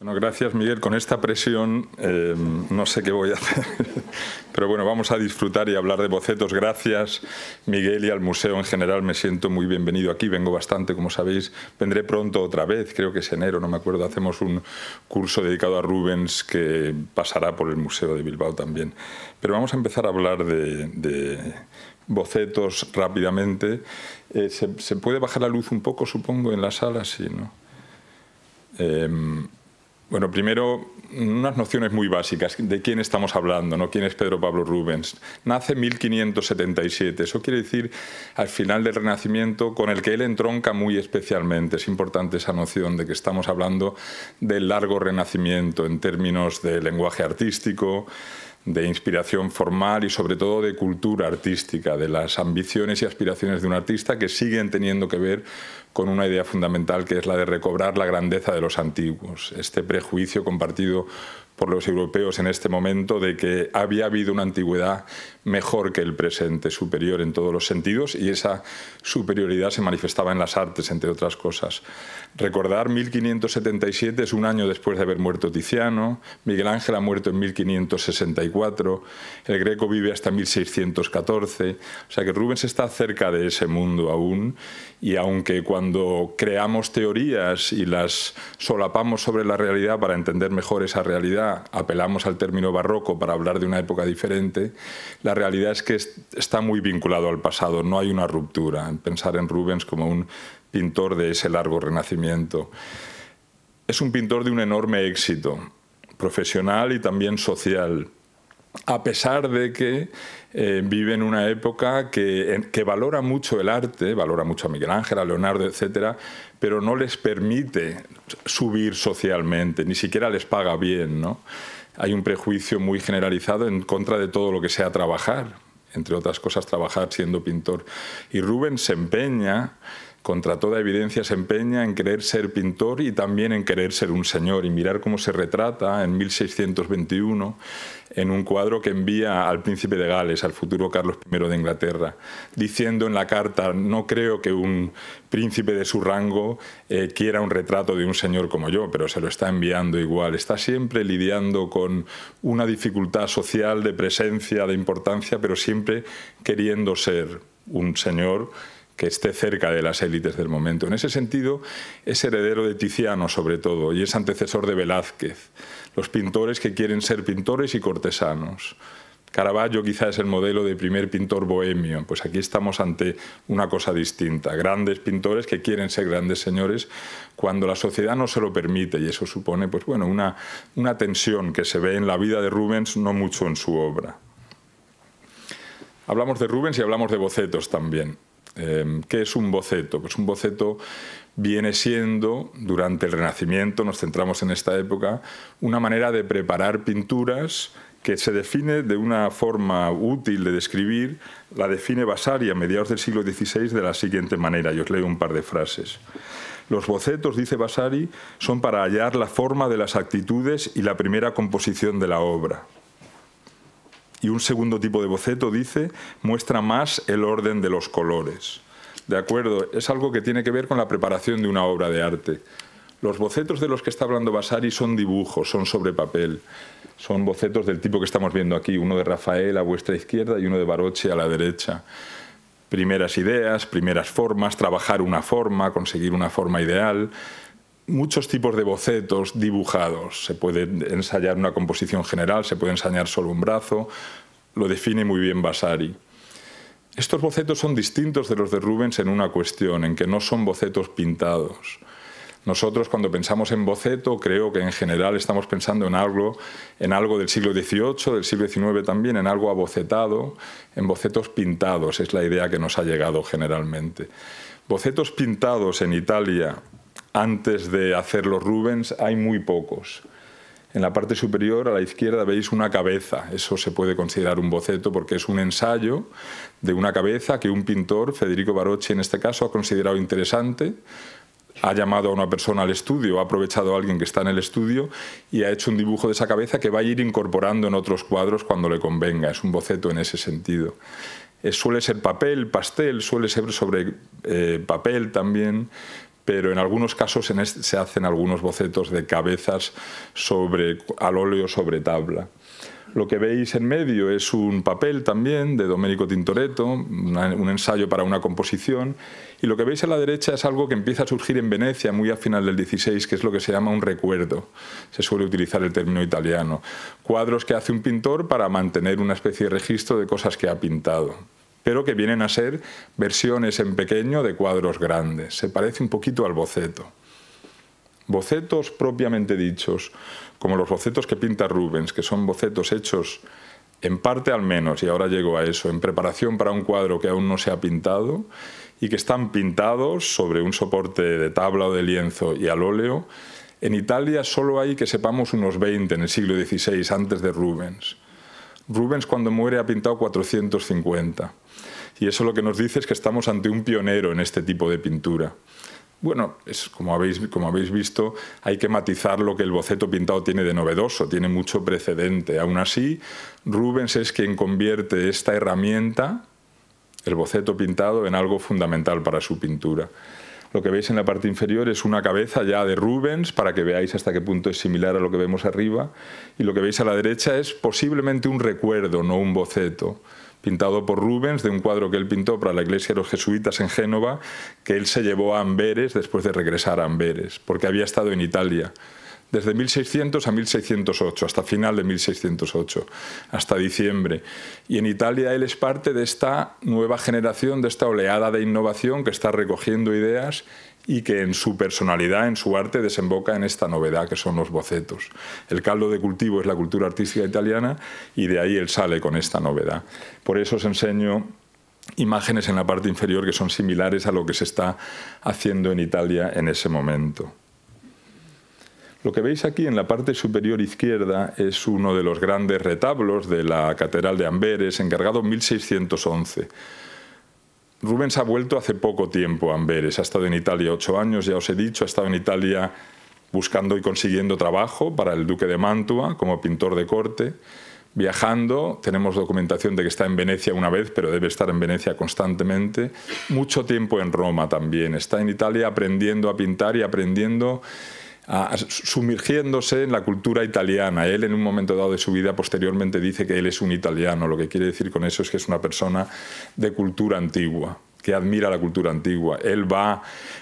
Bueno, gracias Miguel. Con esta presión em, no sé qué voy a hacer, pero bueno, vamos a disfrutar y hablar de bocetos. Gracias Miguel y al museo en general. Me siento muy bienvenido aquí, vengo bastante, como sabéis. Vendré pronto otra vez, creo que es enero, no me acuerdo. Hacemos un curso dedicado a Rubens que pasará por el Museo de Bilbao también. Pero vamos a empezar a hablar de, bocetos rápidamente. Eh, ¿se, puede bajar la luz un poco, supongo, en la sala? Sí, ¿no? Em, bueno, primero unas nociones muy básicas de quién estamos hablando, ¿no? ¿Quién es Pedro Pablo Rubens? Nace en 1577, eso quiere decir al final del Renacimiento, con el que él entronca muy especialmente. Es importante esa noción de que estamos hablando del largo Renacimiento en términos de lenguaje artístico, de inspiración formal y sobre todo de cultura artística, de las ambiciones y aspiraciones de un artista que siguen teniendo que ver con una idea fundamental que es la de recobrar la grandeza de los antiguos. Este prejuicio compartido por los europeos en este momento de que había habido una antigüedad mejor que el presente, superior en todos los sentidos, y esa superioridad se manifestaba en las artes, entre otras cosas. Recordar 1577 es un año después de haber muerto Tiziano, Miguel Ángel ha muerto en 1564, el Greco vive hasta 1614, o sea que Rubens está cerca de ese mundo aún, y aunque cuando creamos teorías y las solapamos sobre la realidad para entender mejor esa realidad, apelamos al término barroco para hablar de una época diferente, la realidad es que está muy vinculado al pasado, no hay una ruptura. Pensar en Rubens como un pintor de ese largo renacimiento. Es un pintor de un enorme éxito, profesional y también social, a pesar de que eh, vive en una época que, que, valora mucho el arte, valora mucho a Miguel Ángel, a Leonardo, etc., pero no les permite subir socialmente, ni siquiera les paga bien, ¿no? hay un prejuicio muy generalizado en contra de todo lo que sea trabajar, entre otras cosas trabajar siendo pintor. Y Rubens se empeña contra toda evidencia se empeña en querer ser pintor y también en querer ser un señor. Y mirar cómo se retrata en 1621 en un cuadro que envía al príncipe de Gales, al futuro Carlos I de Inglaterra, diciendo en la carta, no creo que un príncipe de su rango eh, quiera un retrato de un señor como yo, pero se lo está enviando igual. Está siempre lidiando con una dificultad social de presencia, de importancia, pero siempre queriendo ser un señor que esté cerca de las élites del momento. En ese sentido, es heredero de Tiziano sobre todo y es antecesor de Velázquez, los pintores que quieren ser pintores y cortesanos. Caravaggio quizá es el modelo de primer pintor bohemio, pues aquí estamos ante una cosa distinta, grandes pintores que quieren ser grandes señores cuando la sociedad no se lo permite y eso supone pues bueno, una, una tensión que se ve en la vida de Rubens, no mucho en su obra. Hablamos de Rubens y hablamos de bocetos también. Em, ¿Qué es un boceto? Pues un boceto viene siendo, durante el Renacimiento, nos centramos en esta época, una manera de preparar pinturas que se define de una forma útil de describir, la define Vasari a mediados del siglo XVI de la siguiente manera, yo os leo un par de frases. Los bocetos, dice Vasari, son para hallar la forma de las actitudes y la primera composición de la obra. Y un segundo tipo de boceto, dice, muestra más el orden de los colores. ¿De acuerdo? Es algo que tiene que ver con la preparación de una obra de arte. Los bocetos de los que está hablando Vasari son dibujos, son sobre papel. Son bocetos del tipo que estamos viendo aquí, uno de Rafael a vuestra izquierda y uno de Baroche a la derecha. Primeras ideas, primeras formas, trabajar una forma, conseguir una forma ideal, muchos tipos de bocetos dibujados. Se puede ensayar una composición general, se puede ensayar solo un brazo, lo define muy bien Vasari. Estos bocetos son distintos de los de Rubens en una cuestión, en que no son bocetos pintados. Nosotros cuando pensamos en boceto, creo que en general estamos pensando en algo, en algo del siglo XVIII, del siglo XIX también, en algo abocetado, en bocetos pintados, es la idea que nos ha llegado generalmente. Bocetos pintados en Italia antes de hacer los Rubens hay muy pocos. En la parte superior a la izquierda veis una cabeza, eso se puede considerar un boceto porque es un ensayo de una cabeza que un pintor, Federico Barocci en este caso, ha considerado interesante, ha llamado a una persona al estudio, ha aprovechado a alguien que está en el estudio y ha hecho un dibujo de esa cabeza que va a ir incorporando en otros cuadros cuando le convenga, es un boceto en ese sentido. Eh, suele ser papel, pastel, suele ser sobre eh, papel también, pero en algunos casos este se hacen algunos bocetos de cabezas al óleo sobre tabla. Lo que veis en medio es un papel también de Domenico Tintoretto, un ensayo para una composición, y lo que veis a la derecha es algo que empieza a surgir en Venecia muy a final del 16, que es lo que se llama un recuerdo. Se suele utilizar el término italiano. Cuadros que hace un pintor para mantener una especie de registro de cosas que ha pintado pero que vienen a ser versiones en pequeño de cuadros grandes. Se parece un poquito al boceto. Bocetos propiamente dichos, como los bocetos que pinta Rubens, que son bocetos hechos en parte al menos, y ahora llego a eso, en preparación para un cuadro que aún no se ha pintado y que están pintados sobre un soporte de tabla o de lienzo y al óleo, en Italia solo hay que sepamos unos 20 en el siglo XVI antes de Rubens. Rubens cuando muere ha pintado 450. Y eso lo que nos dice es que estamos ante un pionero en este tipo de pintura. Bueno, como, habéis, como habéis visto, hay que matizar lo que el boceto pintado tiene de novedoso, tiene mucho precedente. Aún así, Rubens es quien convierte esta herramienta, el boceto pintado, en algo fundamental para su pintura. Lo que veis en la parte inferior es una cabeza ya de Rubens para que veáis hasta qué punto es similar a lo que vemos arriba. Y lo que veis a la derecha es posiblemente un recuerdo, no un boceto pintado por Rubens, de un cuadro que él pintó para la iglesia de los jesuitas en Génova, que él se llevó a Amberes después de regresar a Amberes, porque había estado en Italia desde 1600 a 1608, hasta final de 1608, hasta diciembre. Y en Italia él es parte de esta nueva generación, de esta oleada de innovación que está recogiendo ideas y que en su personalidad, en su arte, desemboca en esta novedad que son los bocetos. El caldo de cultivo es la cultura artística italiana y de ahí él sale con esta novedad. Por eso os enseño imágenes en la parte inferior que son similares a lo que se está haciendo en Italia en ese momento. Lo que veis aquí en la parte superior izquierda es uno de los grandes retablos de la Catedral de Amberes, encargado en 1611. Rubens ha vuelto hace poco tiempo a Amberes, ha estado en Italia ocho años, ya os he dicho, ha estado en Italia buscando y consiguiendo trabajo para el duque de Mantua como pintor de corte, viajando, tenemos documentación de que está en Venecia una vez, pero debe estar en Venecia constantemente, mucho tiempo en Roma también, está en Italia aprendiendo a pintar y aprendiendo sumergiéndose en la cultura italiana. Él en un momento dado de su vida posteriormente dice que él es un italiano. Lo que quiere decir con eso es que es una persona de cultura antigua que admira la cultura antigua. Él va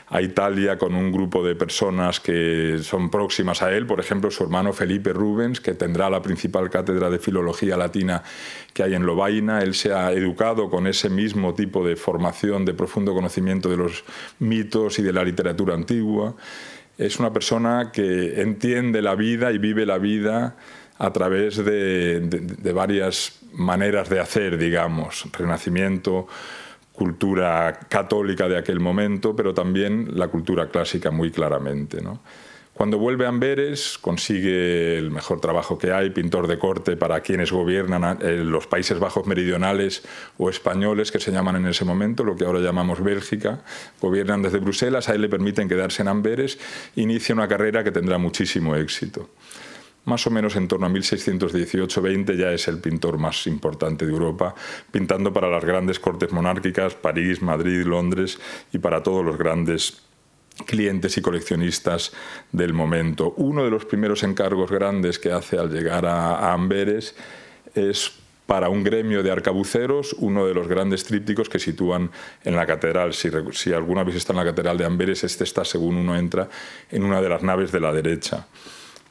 a Italia con un grupo de personas que son próximas a él, por ejemplo, su hermano Felipe Rubens, que tendrá la principal cátedra de filología latina que hay en Lovaina. Él se ha educado con ese mismo tipo de formación, de profundo conocimiento de los mitos y de la literatura antigua es una persona que entiende la vida y vive la vida a través de, varias maneras de hacer, digamos, renacimiento, cultura católica de aquel momento, pero también la cultura clásica muy claramente. ¿no? Cuando vuelve a Amberes consigue el mejor trabajo que hay, pintor de corte para quienes gobiernan eh, los Países Bajos meridionales o españoles que se llaman en ese momento, lo que ahora llamamos Bélgica, gobiernan desde Bruselas, ahí le permiten quedarse en Amberes, inicia una carrera que tendrá muchísimo éxito. Más o menos en torno a 1618-20 ya es el pintor más importante de Europa, pintando para las grandes cortes monárquicas, París, Madrid, Londres y para todos los grandes clientes y coleccionistas del momento. Uno de los primeros encargos grandes que hace al llegar a, Amberes es para un gremio de arcabuceros, uno de los grandes trípticos que sitúan en la catedral. Si, alguna vez está en la catedral de Amberes, este está, según uno entra, en una de las naves de la derecha.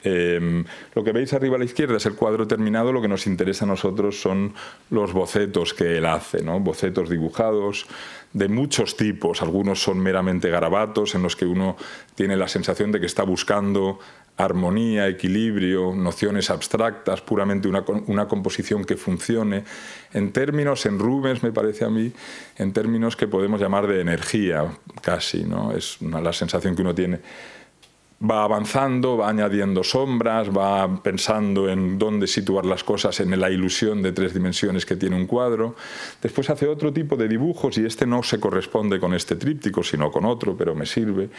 Em, lo que veis arriba a la izquierda es el cuadro terminado, lo que nos interesa a nosotros son los bocetos que él hace, bocetos dibujados de muchos tipos. Algunos son meramente garabatos en los que uno tiene la sensación de que está buscando armonía, equilibrio, nociones abstractas, puramente una, una, composición que funcione, en términos, en Rumes, me parece a mí, en términos que podemos llamar de energía, casi, ¿no? es la sensación que uno tiene va avanzando, va añadiendo sombras, va pensando en dónde situar las cosas en la ilusión de tres dimensiones que tiene un cuadro. Después hace otro tipo de dibujos y este no se corresponde con este tríptico, sino con otro, pero me sirve.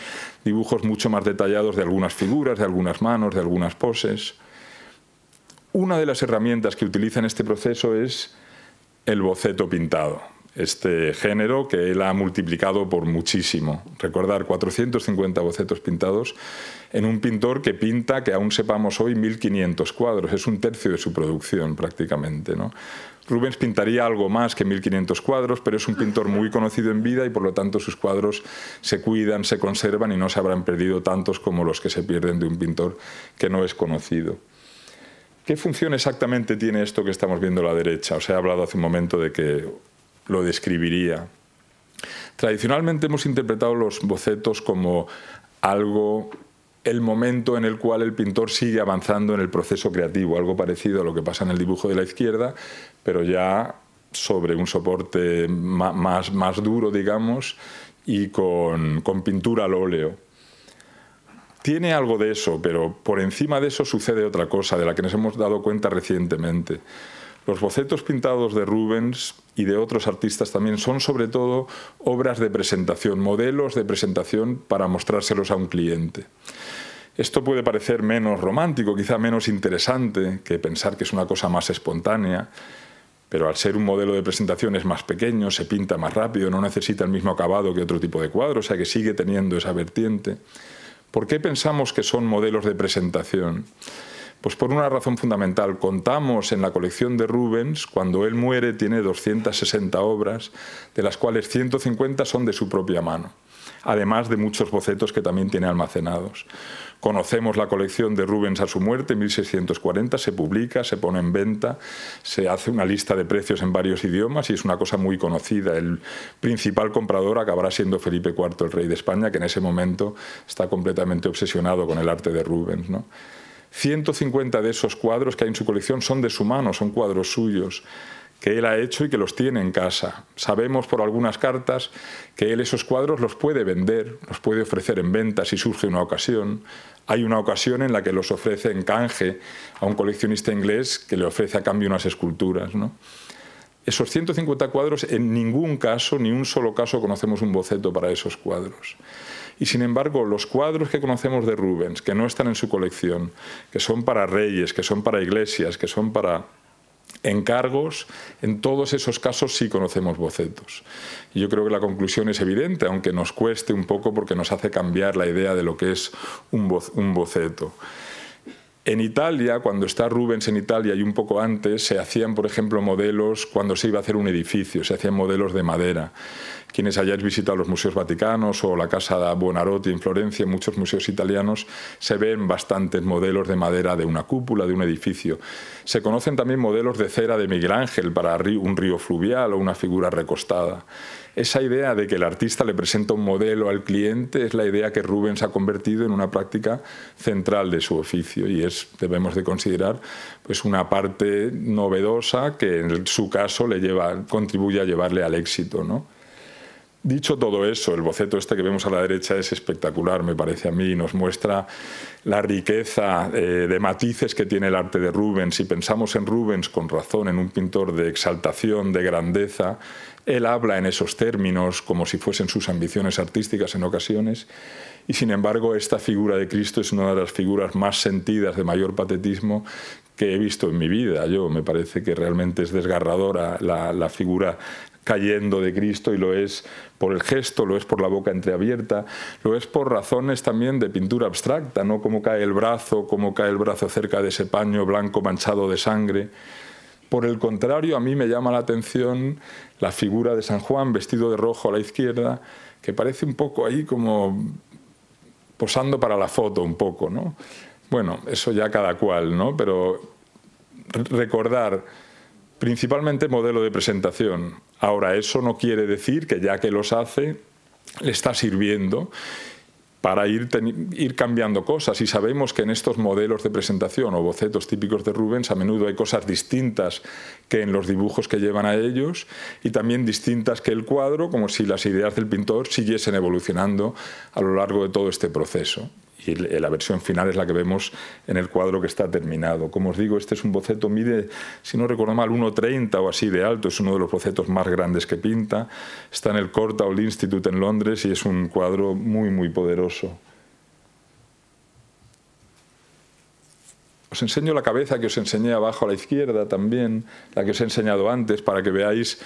Dibujos mucho más detallados de algunas figuras, de algunas manos, de algunas poses. Una de las herramientas que utiliza en este proceso es el boceto pintado este género que él ha multiplicado por muchísimo. Recordar, 450 bocetos pintados en un pintor que pinta, que aún sepamos hoy, 1.500 cuadros. Es un tercio de su producción prácticamente. ¿no? Rubens pintaría algo más que 1.500 cuadros, pero es un pintor muy conocido en vida y por lo tanto sus cuadros se cuidan, se conservan y no se habrán perdido tantos como los que se pierden de un pintor que no es conocido. ¿Qué función exactamente tiene esto que estamos viendo a la derecha? Os he hablado hace un momento de que lo describiría. Tradicionalmente hemos interpretado los bocetos como algo el momento en el cual el pintor sigue avanzando en el proceso creativo, algo parecido a lo que pasa en el dibujo de la izquierda, pero ya sobre un soporte más, más duro, digamos, y con, con pintura al óleo. Tiene algo de eso, pero por encima de eso sucede otra cosa de la que nos hemos dado cuenta recientemente. Los bocetos pintados de Rubens y de otros artistas también son sobre todo obras de presentación, modelos de presentación para mostrárselos a un cliente. Esto puede parecer menos romántico, quizá menos interesante que pensar que es una cosa más espontánea, pero al ser un modelo de presentación es más pequeño, se pinta más rápido, no necesita el mismo acabado que otro tipo de cuadro, o sea que sigue teniendo esa vertiente. ¿Por qué pensamos que son modelos de presentación? Pues por una razón fundamental. Contamos en la colección de Rubens, cuando él muere, tiene 260 obras, de las cuales 150 son de su propia mano además de muchos bocetos que también tiene almacenados. Conocemos la colección de Rubens a su muerte, en 1640, se publica, se pone en venta, se hace una lista de precios en varios idiomas y es una cosa muy conocida. El principal comprador acabará siendo Felipe IV, el rey de España, que en ese momento está completamente obsesionado con el arte de Rubens. ¿no? 150 de esos cuadros que hay en su colección son de su mano, son cuadros suyos que él ha hecho y que los tiene en casa. Sabemos por algunas cartas que él esos cuadros los puede vender, los puede ofrecer en venta si surge una ocasión. Hay una ocasión en la que los ofrece en canje a un coleccionista inglés que le ofrece a cambio unas esculturas. Esos 150 cuadros, en ningún caso, ni un solo caso, conocemos un boceto para esos cuadros. Y sin embargo, los cuadros que conocemos de Rubens, que no están en su colección, que son para reyes, que son para iglesias, que son para encargos, en todos esos casos sí conocemos bocetos. Y yo creo que la conclusión es evidente, aunque nos cueste un poco porque nos hace cambiar la idea de lo que es un, un boceto. En Italia, cuando está Rubens en Italia y un poco antes, se hacían, por ejemplo, modelos cuando se iba a hacer un edificio, se hacían modelos de madera. Quienes hayáis visitado los museos vaticanos o la Casa Buonarroti en Florencia, muchos museos italianos, se ven bastantes modelos de madera de una cúpula, de un edificio. Se conocen también modelos de cera de Miguel Ángel para un río fluvial o una figura recostada. Esa idea de que el artista le presenta un modelo al cliente es la idea que Rubens ha convertido en una práctica central de su oficio y es, debemos de considerar, pues una parte novedosa que en su caso le lleva, contribuye a llevarle al éxito. ¿no? Dicho todo eso, el boceto este que vemos a la derecha es espectacular, me parece a mí, nos muestra la riqueza eh, de matices que tiene el arte de Rubens. Si pensamos en Rubens con razón, en un pintor de exaltación, de grandeza, él habla en esos términos, como si fuesen sus ambiciones artísticas en ocasiones, y sin embargo esta figura de Cristo es una de las figuras más sentidas, de mayor patetismo que he visto en mi vida. Yo me parece que realmente es desgarradora la, figura cayendo de Cristo y lo es por el gesto, lo es por la boca entreabierta, lo es por razones también de pintura abstracta, ¿no? como cae el brazo, como cae el brazo cerca de ese paño blanco manchado de sangre. Por el contrario, a mí me llama la atención la figura de San Juan vestido de rojo a la izquierda, que parece un poco ahí como posando para la foto un poco, ¿no? Bueno, eso ya cada cual, ¿no? Pero recordar principalmente modelo de presentación. Ahora, eso no quiere decir que ya que los hace, le está sirviendo para ir, ir, cambiando cosas. Y sabemos que en estos modelos de presentación o bocetos típicos de Rubens a menudo hay cosas distintas que en los dibujos que llevan a ellos y también distintas que el cuadro, como si las ideas del pintor siguiesen evolucionando a lo largo de todo este proceso y la versión final es la que vemos en el cuadro que está terminado. Como os digo, este es un boceto, mide, si no recuerdo mal, 1,30 o así de alto, es uno de los bocetos más grandes que pinta. Está en el Courtauld Institute en Londres y es un cuadro muy, muy poderoso. Os enseño la cabeza que os enseñé abajo a la izquierda también, la que os he enseñado antes, para que veáis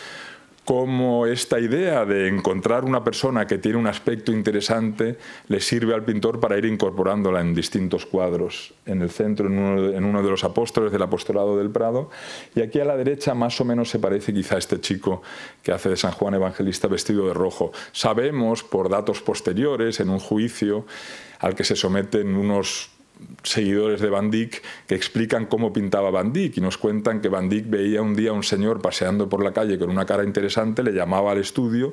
cómo esta idea de encontrar una persona que tiene un aspecto interesante le sirve al pintor para ir incorporándola en distintos cuadros. En el centro, en uno, de, los apóstoles del apostolado del Prado, y aquí a la derecha más o menos se parece quizá a este chico que hace de San Juan Evangelista vestido de rojo. Sabemos por datos posteriores, en un juicio al que se someten unos seguidores de Van Dyck que explican cómo pintaba Van Dyck y nos cuentan que Van Dyck veía un día a un señor paseando por la calle con una cara interesante, le llamaba al estudio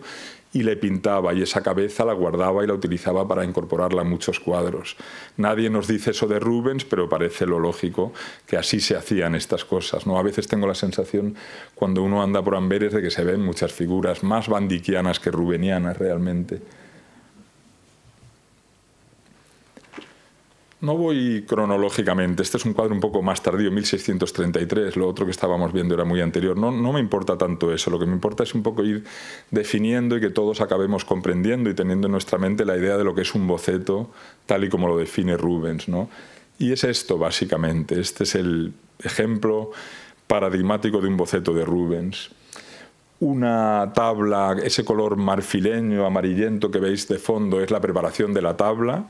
y le pintaba y esa cabeza la guardaba y la utilizaba para incorporarla a muchos cuadros. Nadie nos dice eso de Rubens, pero parece lo lógico que así se hacían estas cosas. ¿no? A veces tengo la sensación cuando uno anda por Amberes de que se ven muchas figuras más vandiquianas que rubenianas realmente. No voy cronológicamente, este es un cuadro un poco más tardío, 1633, lo otro que estábamos viendo era muy anterior, no, me importa tanto eso, lo que me importa es un poco ir definiendo y que todos acabemos comprendiendo y teniendo en nuestra mente la idea de lo que es un boceto, tal y como lo define Rubens. ¿no? Y es esto básicamente, este es el ejemplo paradigmático de un boceto de Rubens una tabla, ese color marfileño, amarillento que veis de fondo es la preparación de la tabla.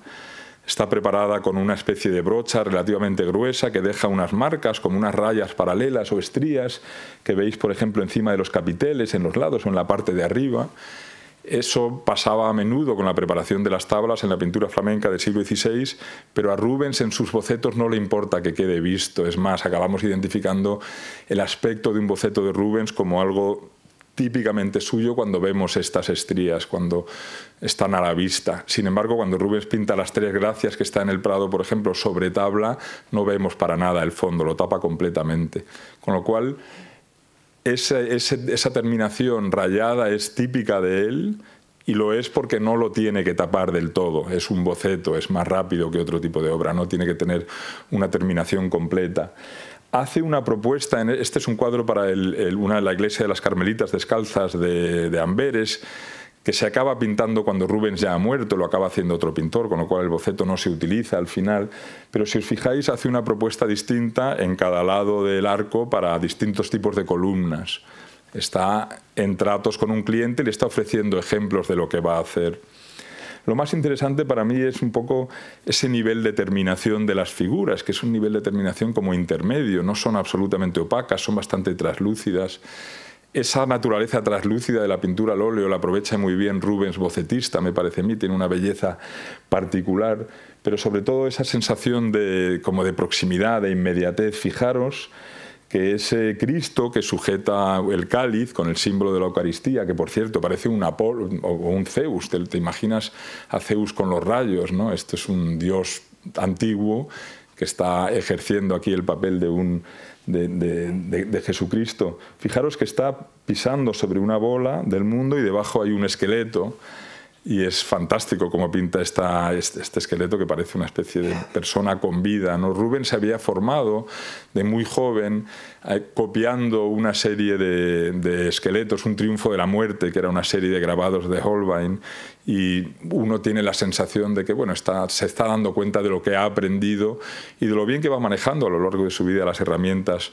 Está preparada con una especie de brocha relativamente gruesa que deja unas marcas como unas rayas paralelas o estrías que veis, por ejemplo, encima de los capiteles, en los lados o en la parte de arriba. Eso pasaba a menudo con la preparación de las tablas en la pintura flamenca del siglo XVI, pero a Rubens en sus bocetos no le importa que quede visto. Es más, acabamos identificando el aspecto de un boceto de Rubens como algo típicamente suyo cuando vemos estas estrías, cuando están a la vista. Sin embargo, cuando Rubens pinta las tres gracias que está en el Prado, por ejemplo, sobre tabla, no vemos para nada el fondo, lo tapa completamente. Con lo cual, esa, esa terminación rayada es típica de él y lo es porque no lo tiene que tapar del todo. Es un boceto, es más rápido que otro tipo de obra, no tiene que tener una terminación completa hace una propuesta, e, este es un cuadro para la iglesia de las Carmelitas Descalzas de, de Amberes, que se acaba pintando cuando Rubens ya ha muerto, lo acaba haciendo otro pintor, con lo cual el boceto no se utiliza al final, pero si os fijáis hace una propuesta distinta en cada lado del arco para distintos tipos de columnas. Está en tratos con un cliente y le está ofreciendo ejemplos de lo que va a hacer. Lo más interesante para mí es un poco ese nivel de terminación de las figuras, que es un nivel de terminación como intermedio, no son absolutamente opacas, son bastante traslúcidas. Esa naturaleza traslúcida de la pintura al óleo la aprovecha muy bien Rubens, bocetista, me parece a mí, tiene una belleza particular, pero sobre todo esa sensación de, como de proximidad, de inmediatez. Fijaros que ese Cristo que sujeta el cáliz con el símbolo de la Eucaristía, que por cierto parece un Apolo o un Zeus, te, imaginas a Zeus con los rayos, ¿no? Este es un dios antiguo que está ejerciendo aquí el papel de, un, de Jesucristo. Fijaros que está pisando sobre una bola del mundo y debajo hay un esqueleto y es fantástico cómo pinta este, este, esqueleto que parece una especie de persona con vida. ¿no? Rubens se había formado de muy joven eh, copiando una serie de, esqueletos, un triunfo de la muerte, que era una serie de grabados de Holbein, y uno tiene la sensación de que bueno, se está dando cuenta de lo que ha aprendido y de lo bien que va manejando a lo largo de su vida las herramientas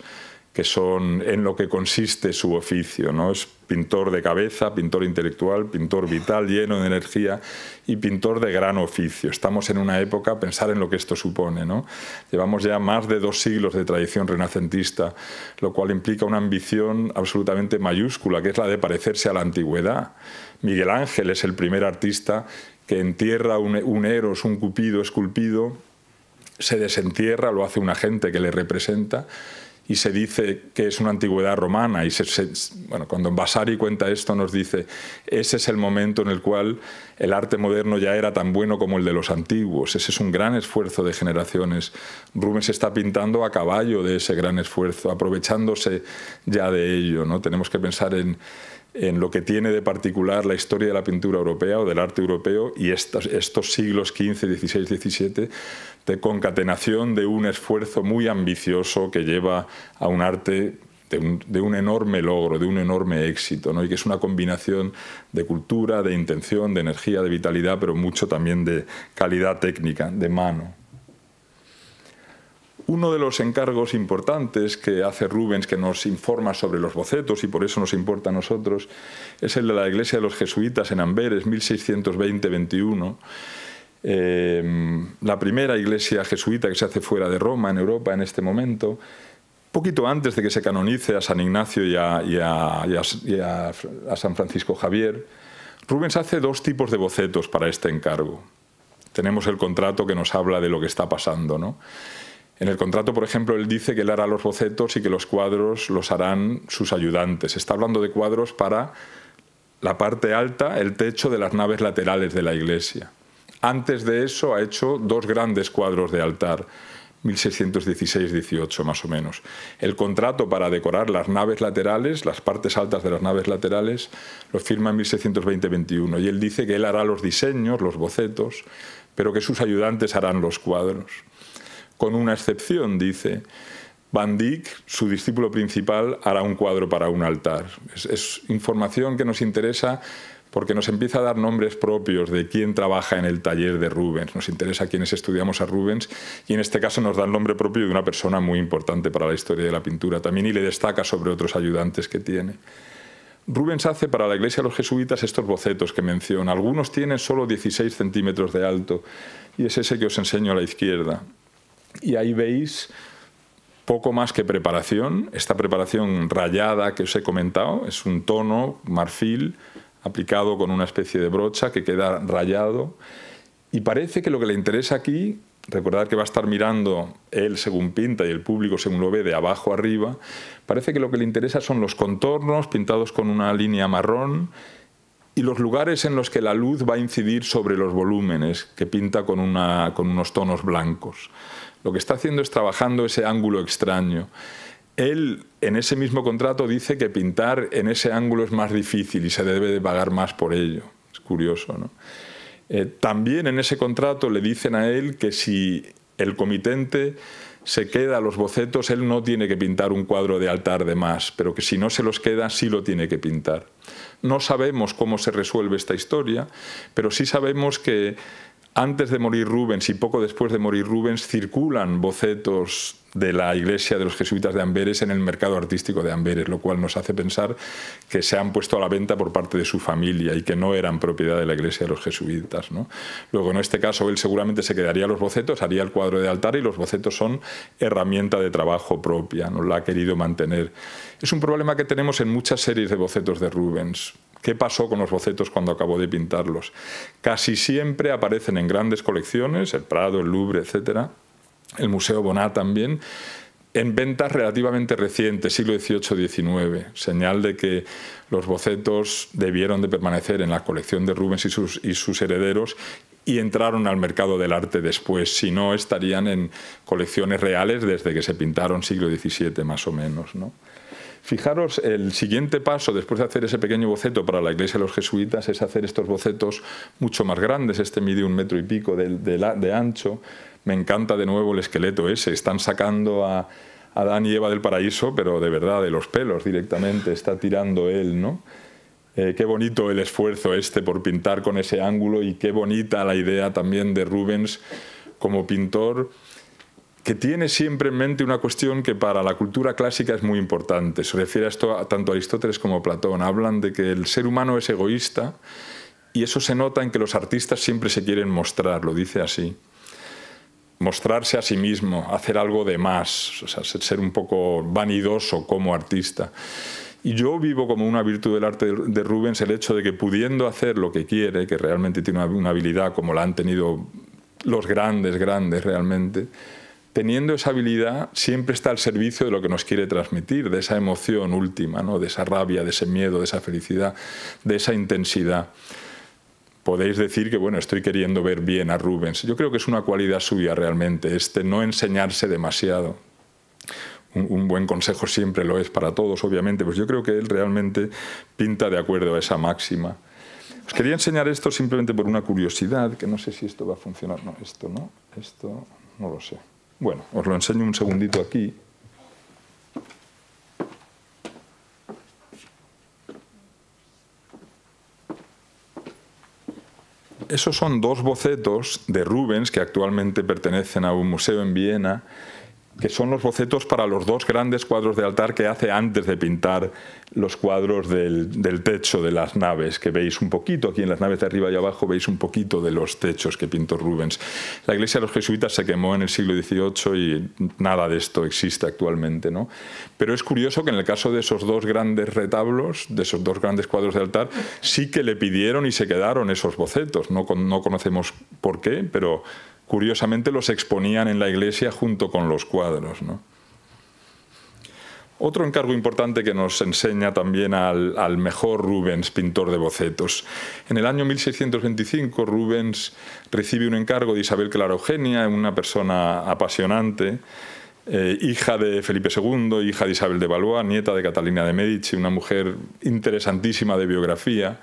que son en lo que consiste su oficio. ¿no? Es pintor de cabeza, pintor intelectual, pintor vital, lleno de energía y pintor de gran oficio. Estamos en una época, pensar en lo que esto supone. ¿no? Llevamos ya más de dos siglos de tradición renacentista, lo cual implica una ambición absolutamente mayúscula, que es la de parecerse a la antigüedad. Miguel Ángel es el primer artista que entierra un, un eros, un cupido esculpido, se desentierra, lo hace una gente que le representa y se dice que es una antigüedad romana. Y bueno, cuando Vasari cuenta esto nos dice, ese es el momento en el cual el arte moderno ya era tan bueno como el de los antiguos. Ese es un gran esfuerzo de generaciones. Rubens está pintando a caballo de ese gran esfuerzo, aprovechándose ya de ello. ¿no? Tenemos que pensar en, lo que tiene de particular la historia de la pintura europea o del arte europeo y estos, estos siglos XV, XVI, XVII de concatenación de un esfuerzo muy ambicioso que lleva a un arte de un, enorme logro, de un enorme éxito, ¿no? y que es una combinación de cultura, de intención, de energía, de vitalidad, pero mucho también de calidad técnica, de mano. Uno de los encargos importantes que hace Rubens, que nos informa sobre los bocetos y por eso nos importa a nosotros, es el de la Iglesia de los Jesuitas en Amberes, 1620-21, Em, la primera iglesia jesuita que se hace fuera de Roma, en Europa, en este momento, poquito antes de que se canonice a San Ignacio y a, San Francisco Javier, Rubens hace dos tipos de bocetos para este encargo. Tenemos el contrato que nos habla de lo que está pasando, En el contrato, por ejemplo, él dice que él hará los bocetos y que los cuadros los harán sus ayudantes. Está hablando de cuadros para la parte alta, el techo de las naves laterales de la iglesia. Antes de eso ha hecho dos grandes cuadros de altar. 1616-18 más o menos. El contrato para decorar las naves laterales, las partes altas de las naves laterales, lo firma en 1620-21 y él dice que él hará los diseños, los bocetos, pero que sus ayudantes harán los cuadros. Con una excepción, dice, Van Dyck, su discípulo principal, hará un cuadro para un altar. Es, es información que nos interesa porque nos empieza a dar nombres propios de quién trabaja en el taller de Rubens, nos interesa quienes estudiamos a Rubens y en este caso nos da el nombre propio de una persona muy importante para la historia de la pintura también y le destaca sobre otros ayudantes que tiene. Rubens hace para la iglesia de los jesuitas estos bocetos que menciona. Algunos tienen solo 16 centímetros de alto y es ese que os enseño a la izquierda. Y ahí veis poco más que preparación. Esta preparación rayada que os he comentado es un tono, marfil, aplicado con una especie de brocha que queda rayado. Y parece que lo que le interesa aquí, recordad que va a estar mirando él según pinta y el público según lo ve de abajo arriba, parece que lo que le interesa son los contornos pintados con una línea marrón y los lugares en los que la luz va a incidir sobre los volúmenes que pinta con, con unos tonos blancos. Lo que está haciendo es trabajando ese ángulo extraño. Él en ese mismo contrato dice que pintar en ese ángulo es más difícil y se debe de pagar más por ello. Es curioso, ¿no? Eh, también en ese contrato le dicen a él que si el comitente se queda los bocetos, él no tiene que pintar un cuadro de altar de más, pero que si no se los queda, sí lo tiene que pintar. No sabemos cómo se resuelve esta historia, pero sí sabemos que antes de morir Rubens y poco después de morir Rubens circulan bocetos de la iglesia de los jesuitas de Amberes en el mercado artístico de Amberes, lo cual nos hace pensar que se han puesto a la venta por parte de su familia y que no eran propiedad de la iglesia de los jesuitas. ¿no? Luego, en este caso, él seguramente se quedaría los bocetos, haría el cuadro de altar y los bocetos son herramienta de trabajo propia, no la ha querido mantener. Es un problema que tenemos en muchas series de bocetos de Rubens. ¿Qué pasó con los bocetos cuando acabó de pintarlos? Casi siempre aparecen en grandes colecciones, el Prado, el Louvre, etcétera, el Museo Boná también, en ventas relativamente recientes, siglo XVIII-XIX, señal de que los bocetos debieron de permanecer en la colección de Rubens y sus, herederos y entraron al mercado del arte después, si no estarían en colecciones reales desde que se pintaron siglo XVII más o menos. ¿no? Fijaros, el siguiente paso después de hacer ese pequeño boceto para la iglesia de los jesuitas es hacer estos bocetos mucho más grandes, este mide un metro y pico de ancho, me encanta de nuevo el esqueleto ese. Están sacando a Adán y Eva del paraíso, pero de verdad, de los pelos directamente. Está tirando él, ¿no? Eh, qué bonito el esfuerzo este por pintar con ese ángulo y qué bonita la idea también de Rubens como pintor que tiene siempre en mente una cuestión que para la cultura clásica es muy importante. Se refiere a esto tanto a Aristóteles como a Platón. Hablan de que el ser humano es egoísta y eso se nota en que los artistas siempre se quieren mostrar, lo dice así mostrarse a sí mismo, hacer algo de más, ser un poco vanidoso como artista. Y yo vivo como una virtud del arte de Rubens el hecho de que pudiendo hacer lo que quiere, que realmente tiene una, habilidad como la han tenido los grandes, grandes realmente, teniendo esa habilidad siempre está al servicio de lo que nos quiere transmitir, de esa emoción última, ¿no? de esa rabia, de ese miedo, de esa felicidad, de esa intensidad podéis decir que, bueno, estoy queriendo ver bien a Rubens. Yo creo que es una cualidad suya realmente, este no enseñarse demasiado. Un, buen consejo siempre lo es para todos, obviamente, pues yo creo que él realmente pinta de acuerdo a esa máxima. Os quería enseñar esto simplemente por una curiosidad, que no sé si esto va a funcionar. No, esto no, esto no lo sé. Bueno, os lo enseño un segundito aquí. Esos son dos bocetos de Rubens que actualmente pertenecen a un museo en Viena que son los bocetos para los dos grandes cuadros de altar que hace antes de pintar los cuadros del, techo de las naves, que veis un poquito, aquí en las naves de arriba y abajo veis un poquito de los techos que pintó Rubens. La iglesia de los jesuitas se quemó en el siglo XVIII y nada de esto existe actualmente. ¿no? Pero es curioso que en el caso de esos dos grandes retablos, de esos dos grandes cuadros de altar, sí que le pidieron y se quedaron esos bocetos. No, no conocemos por qué, pero curiosamente los exponían en la iglesia junto con los cuadros. Otro encargo importante que nos enseña también al, mejor Rubens, pintor de bocetos. En el año 1625 Rubens recibe un encargo de Isabel Clara Eugenia, una persona apasionante, eh, hija de Felipe II, hija de Isabel de Valois, nieta de Catalina de Medici, una mujer interesantísima de biografía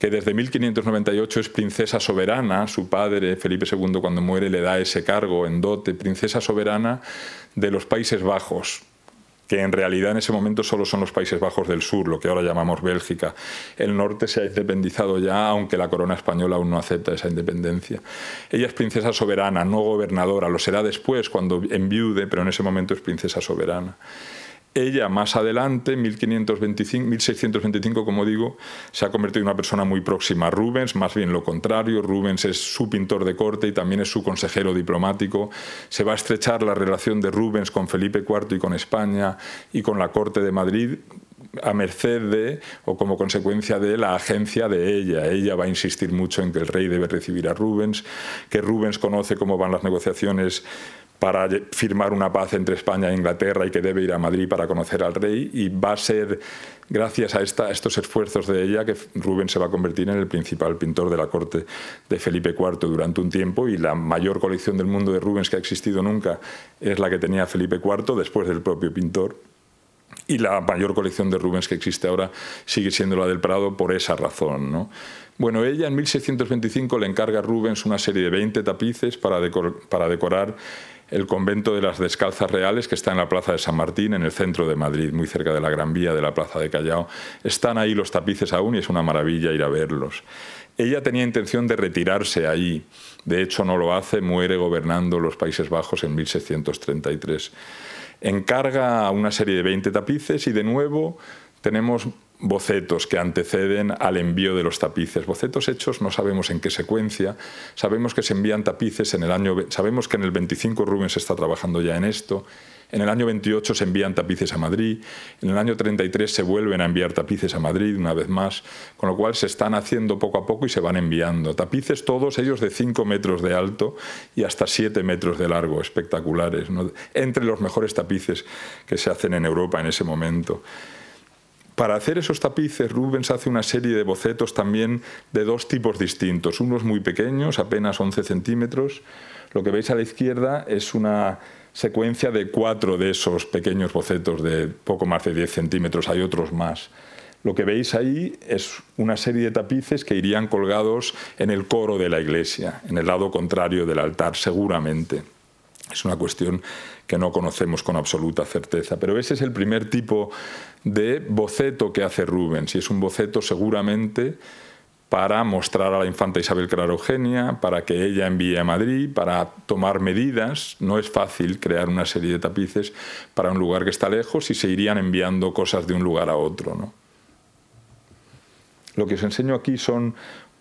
que desde 1598 es princesa soberana, su padre Felipe II cuando muere le da ese cargo en dote, princesa soberana de los Países Bajos, que en realidad en ese momento solo son los Países Bajos del Sur, lo que ahora llamamos Bélgica. El norte se ha independizado ya, aunque la corona española aún no acepta esa independencia. Ella es princesa soberana, no gobernadora, lo será después cuando enviude, pero en ese momento es princesa soberana. Ella más adelante, 1525, 1625, como digo, se ha convertido en una persona muy próxima a Rubens, más bien lo contrario, Rubens es su pintor de corte y también es su consejero diplomático. Se va a estrechar la relación de Rubens con Felipe IV y con España y con la corte de Madrid a merced de o como consecuencia de la agencia de ella. Ella va a insistir mucho en que el rey debe recibir a Rubens, que Rubens conoce cómo van las negociaciones para firmar una paz entre España e Inglaterra y que debe ir a Madrid para conocer al rey. Y va a ser gracias a, esta, estos esfuerzos de ella que Rubens se va a convertir en el principal pintor de la corte de Felipe IV durante un tiempo y la mayor colección del mundo de Rubens que ha existido nunca es la que tenía Felipe IV después del propio pintor. Y la mayor colección de Rubens que existe ahora sigue siendo la del Prado por esa razón. ¿no? Bueno, ella en 1625 le encarga a Rubens una serie de 20 tapices para, decorar el convento de las Descalzas Reales, que está en la Plaza de San Martín, en el centro de Madrid, muy cerca de la Gran Vía de la Plaza de Callao. Están ahí los tapices aún y es una maravilla ir a verlos. Ella tenía intención de retirarse ahí, de hecho no lo hace, muere gobernando los Países Bajos en 1633. Encarga una serie de 20 tapices y de nuevo tenemos bocetos que anteceden al envío de los tapices. Bocetos hechos no sabemos en qué secuencia, sabemos que se envían tapices en el año, sabemos que en el 25 Rubens está trabajando ya en esto, en el año 28 se envían tapices a Madrid, en el año 33 se vuelven a enviar tapices a Madrid una vez más, con lo cual se están haciendo poco a poco y se van enviando. Tapices todos ellos de 5 metros de alto y hasta 7 metros de largo, espectaculares, entre los mejores tapices que se hacen en Europa en ese momento. Para hacer esos tapices, Rubens hace una serie de bocetos también de dos tipos distintos, unos muy pequeños, apenas 11 centímetros. Lo que veis a la izquierda es una secuencia de cuatro de esos pequeños bocetos de poco más de 10 centímetros, hay otros más. Lo que veis ahí es una serie de tapices que irían colgados en el coro de la iglesia, en el lado contrario del altar seguramente. Es una cuestión que no conocemos con absoluta certeza, pero ese es el primer tipo de boceto que hace Rubens. Y es un boceto seguramente para mostrar a la infanta Isabel Eugenia, para que ella envíe a Madrid, para tomar medidas. No es fácil crear una serie de tapices para un lugar que está lejos y se irían enviando cosas de un lugar a otro. ¿no? Lo que os enseño aquí son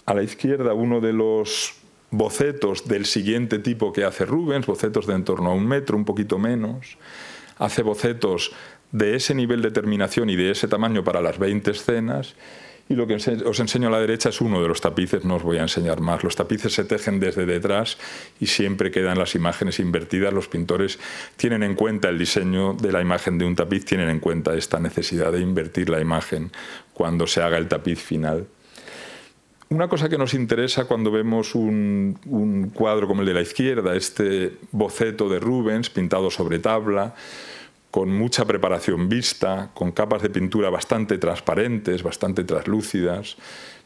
a la izquierda uno de los bocetos del siguiente tipo que hace Rubens, bocetos de en torno a un metro, un poquito menos. Hace bocetos de ese nivel de terminación y de ese tamaño para las 20 escenas. Y lo que os enseño a la derecha es uno de los tapices, no os voy a enseñar más. Los tapices se tejen desde detrás y siempre quedan las imágenes invertidas. Los pintores tienen en cuenta el diseño de la imagen de un tapiz, tienen en cuenta esta necesidad de invertir la imagen cuando se haga el tapiz final. Una cosa que nos interesa cuando vemos un, un cuadro como el de la izquierda, este boceto de Rubens pintado sobre tabla, con mucha preparación vista, con capas de pintura bastante transparentes, bastante traslúcidas,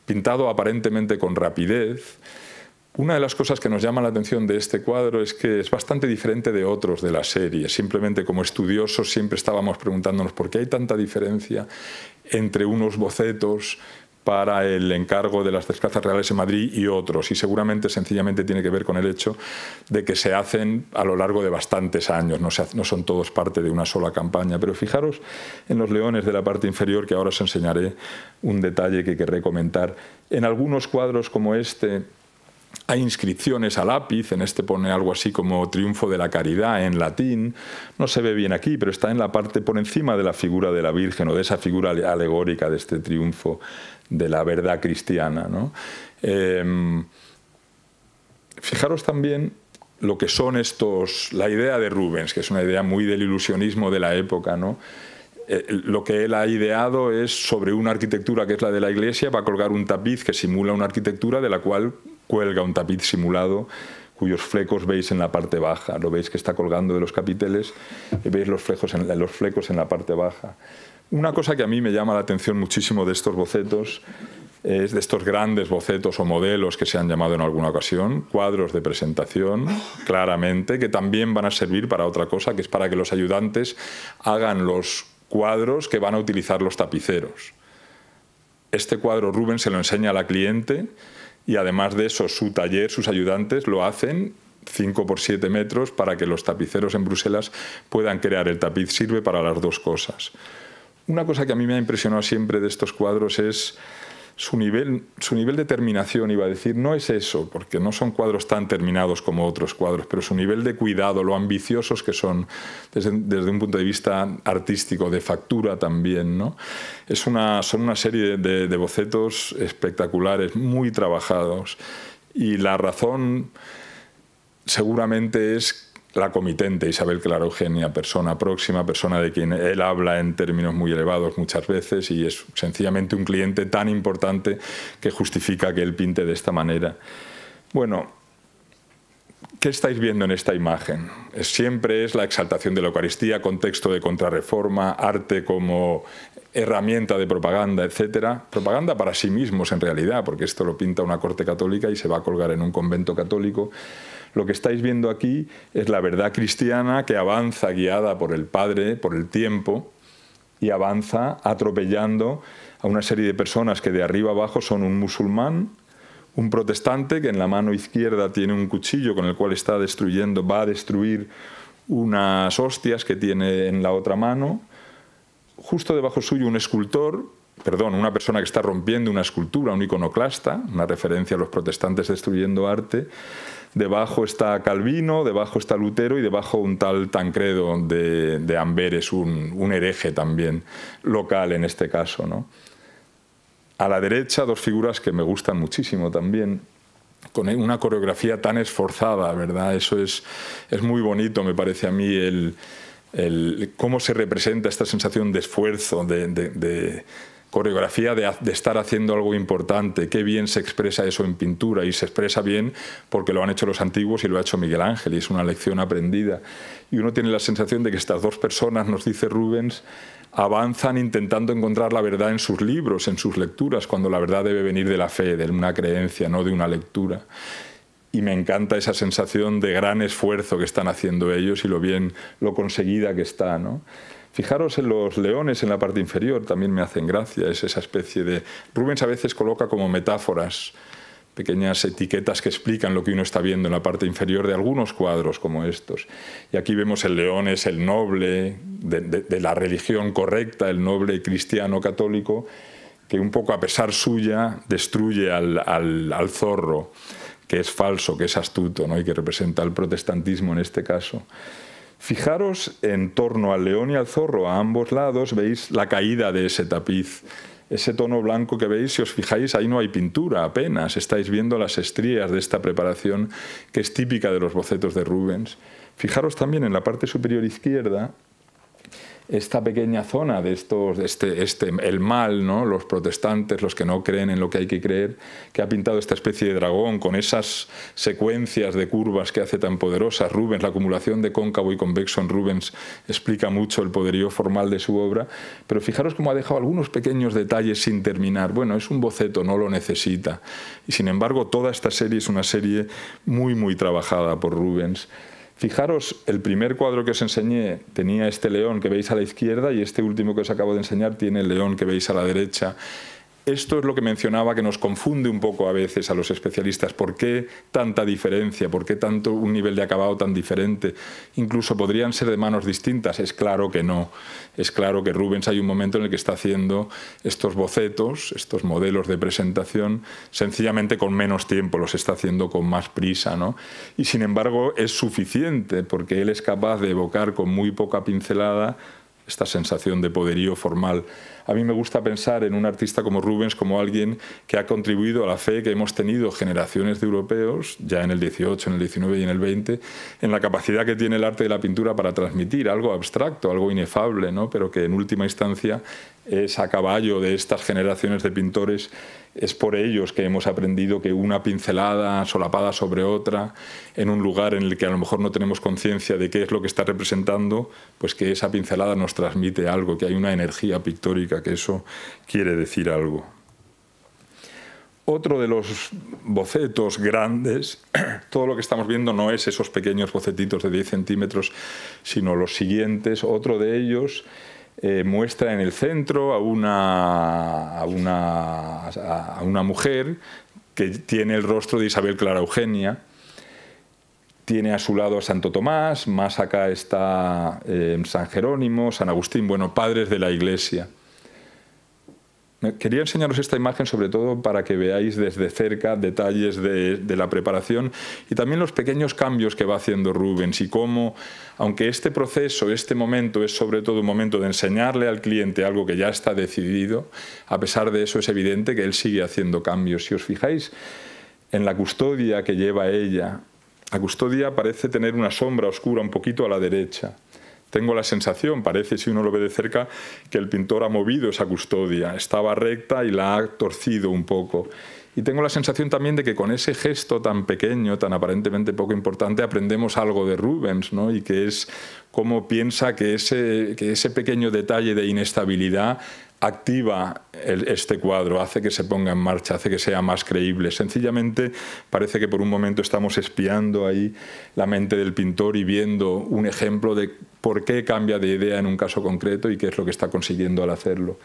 pintado aparentemente con rapidez. Una de las cosas que nos llama la atención de este cuadro es que es bastante diferente de otros de la serie. Simplemente como estudiosos siempre estábamos preguntándonos por qué hay tanta diferencia entre unos bocetos para el encargo de las tres reales en Madrid y otros. Y seguramente sencillamente tiene que ver con el hecho de que se hacen a lo largo de bastantes años, no, no son todos parte de una sola campaña. Pero fijaros en los leones de la parte inferior, que ahora os enseñaré un detalle que querré comentar. En algunos cuadros como este, hay inscripciones a lápiz, en este pone algo así como Triunfo de la Caridad en latín, no se ve bien aquí, pero está en la parte por encima de la figura de la Virgen o de esa figura alegórica de este triunfo de la verdad cristiana. ¿no? Em, fijaros también lo que son estos, la idea de Rubens, que es una idea muy del ilusionismo de la época, ¿no? Eh, lo que él ha ideado es sobre una arquitectura que es la de la iglesia, va a colgar un tapiz que simula una arquitectura de la cual cuelga un tapiz simulado cuyos flecos veis en la parte baja, lo veis que está colgando de los capiteles, y veis los, flecos en la, los flecos en la parte baja. Una cosa que a mí me llama la atención muchísimo de estos bocetos es de estos grandes bocetos o modelos que se han llamado en alguna ocasión, cuadros de presentación, claramente, que también van a servir para otra cosa, que es para que los ayudantes hagan los cuadros que van a utilizar los tapiceros. Este cuadro Rubén se lo enseña a la cliente y además de eso su taller, sus ayudantes lo hacen 5 por 7 metros para que los tapiceros en Bruselas puedan crear el tapiz. Sirve para las dos cosas. Una cosa que a mí me ha impresionado siempre de estos cuadros es su nivel, su nivel de terminación, iba a decir, no es eso, porque no son cuadros tan terminados como otros cuadros, pero su nivel de cuidado, lo ambiciosos que son desde, un punto de vista artístico, de factura también, ¿no? Es una, son una serie de, de bocetos espectaculares, muy trabajados, y la razón seguramente es la comitente Isabel Clara Eugenia, persona próxima, persona de quien él habla en términos muy elevados muchas veces y es sencillamente un cliente tan importante que justifica que él pinte de esta manera. Bueno, ¿Qué estáis viendo en esta imagen? Siempre es la exaltación de la Eucaristía, contexto de contrarreforma, arte como herramienta de propaganda, etcétera. Propaganda para sí mismos en realidad, porque esto lo pinta una corte católica y se va a colgar en un convento católico. Lo que estáis viendo aquí es la verdad cristiana que avanza guiada por el Padre, por el tiempo, y avanza atropellando a una serie de personas que de arriba abajo son un musulmán, un protestante que en la mano izquierda tiene un cuchillo con el cual está destruyendo, va a destruir unas hostias que tiene en la otra mano, justo debajo suyo un escultor, perdón, una persona que está rompiendo una escultura, un iconoclasta, una referencia a los protestantes destruyendo arte, debajo está Calvino, debajo está Lutero y debajo un tal Tancredo de, Amberes, un, hereje también local en este caso. A la derecha dos figuras que me gustan muchísimo también, con una coreografía tan esforzada, ¿verdad? Eso es, es muy bonito, me parece a mí, el, el cómo se representa esta sensación de esfuerzo, de, coreografía de, estar haciendo algo importante, qué bien se expresa eso en pintura y se expresa bien porque lo han hecho los antiguos y lo ha hecho Miguel Ángel y es una lección aprendida. Y uno tiene la sensación de que estas dos personas, nos dice Rubens, avanzan intentando encontrar la verdad en sus libros, en sus lecturas, cuando la verdad debe venir de la fe, de una creencia, no de una lectura y me encanta esa sensación de gran esfuerzo que están haciendo ellos y lo bien, lo conseguida que está, ¿no? Fijaros en los leones en la parte inferior, también me hacen gracia, es esa especie de... Rubens a veces coloca como metáforas, pequeñas etiquetas que explican lo que uno está viendo en la parte inferior de algunos cuadros como estos. Y aquí vemos el león es el noble de, la religión correcta, el noble cristiano católico, que un poco a pesar suya destruye al, zorro, que es falso, que es astuto ¿no? y que representa al protestantismo en este caso. Fijaros en torno al león y al zorro, a ambos lados veis la caída de ese tapiz. Ese tono blanco que veis, si os fijáis, ahí no hay pintura apenas, estáis viendo las estrías de esta preparación que es típica de los bocetos de Rubens. Fijaros también en la parte superior izquierda esta pequeña zona de este, este, el mal, ¿no? los protestantes, los que no creen en lo que hay que creer, que ha pintado esta especie de dragón con esas secuencias de curvas que hace tan poderosas. Rubens, la acumulación de cóncavo y convexo en Rubens explica mucho el poderío formal de su obra, pero fijaros cómo ha dejado algunos pequeños detalles sin terminar. Bueno, es un boceto, no lo necesita. Y sin embargo, toda esta serie es una serie muy, muy trabajada por Rubens. Fijaros, el primer cuadro que os enseñé tenía este león que veis a la izquierda y este último que os acabo de enseñar tiene el león que veis a la derecha esto es lo que mencionaba que nos confunde un poco a veces a los especialistas. ¿Por qué tanta diferencia? ¿Por qué tanto un nivel de acabado tan diferente? Incluso podrían ser de manos distintas. Es claro que no. Es claro que Rubens hay un momento en el que está haciendo estos bocetos, estos modelos de presentación, sencillamente con menos tiempo, los está haciendo con más prisa. ¿no? Y sin embargo es suficiente porque él es capaz de evocar con muy poca pincelada esta sensación de poderío formal. A mí me gusta pensar en un artista como Rubens como alguien que ha contribuido a la fe que hemos tenido generaciones de europeos, ya en el 18, en el 19 y en el 20, en la capacidad que tiene el arte de la pintura para transmitir algo abstracto, algo inefable, ¿no? pero que en última instancia es a caballo de estas generaciones de pintores, es por ellos que hemos aprendido que una pincelada solapada sobre otra, en un lugar en el que a lo mejor no tenemos conciencia de qué es lo que está representando, pues que esa pincelada nos transmite algo, que hay una energía pictórica, que eso quiere decir algo. Otro de los bocetos grandes, todo lo que estamos viendo no es esos pequeños bocetitos de 10 centímetros, sino los siguientes, otro de ellos eh, muestra en el centro a una, mujer que tiene el rostro de Isabel Clara Eugenia, tiene a su lado a Santo Tomás, más acá está eh, San Jerónimo, San Agustín, bueno, padres de la Iglesia. Quería enseñaros esta imagen sobre todo para que veáis desde cerca detalles de, la preparación y también los pequeños cambios que va haciendo Rubens y cómo, aunque este proceso, este momento es sobre todo un momento de enseñarle al cliente algo que ya está decidido, a pesar de eso es evidente que él sigue haciendo cambios. Si os fijáis en la custodia que lleva ella, la custodia parece tener una sombra oscura un poquito a la derecha. Tengo la sensación, parece si uno lo ve de cerca, que el pintor ha movido esa custodia, estaba recta y la ha torcido un poco. Y tengo la sensación también de que con ese gesto tan pequeño, tan aparentemente poco importante, aprendemos algo de Rubens, ¿no? Y que es cómo piensa que ese, que ese pequeño detalle de inestabilidad activa este cuadro, hace que se ponga en marcha, hace que sea más creíble. Sencillamente parece que por un momento estamos espiando ahí la mente del pintor y viendo un ejemplo de por qué cambia de idea en un caso concreto y qué es lo que está consiguiendo al hacerlo.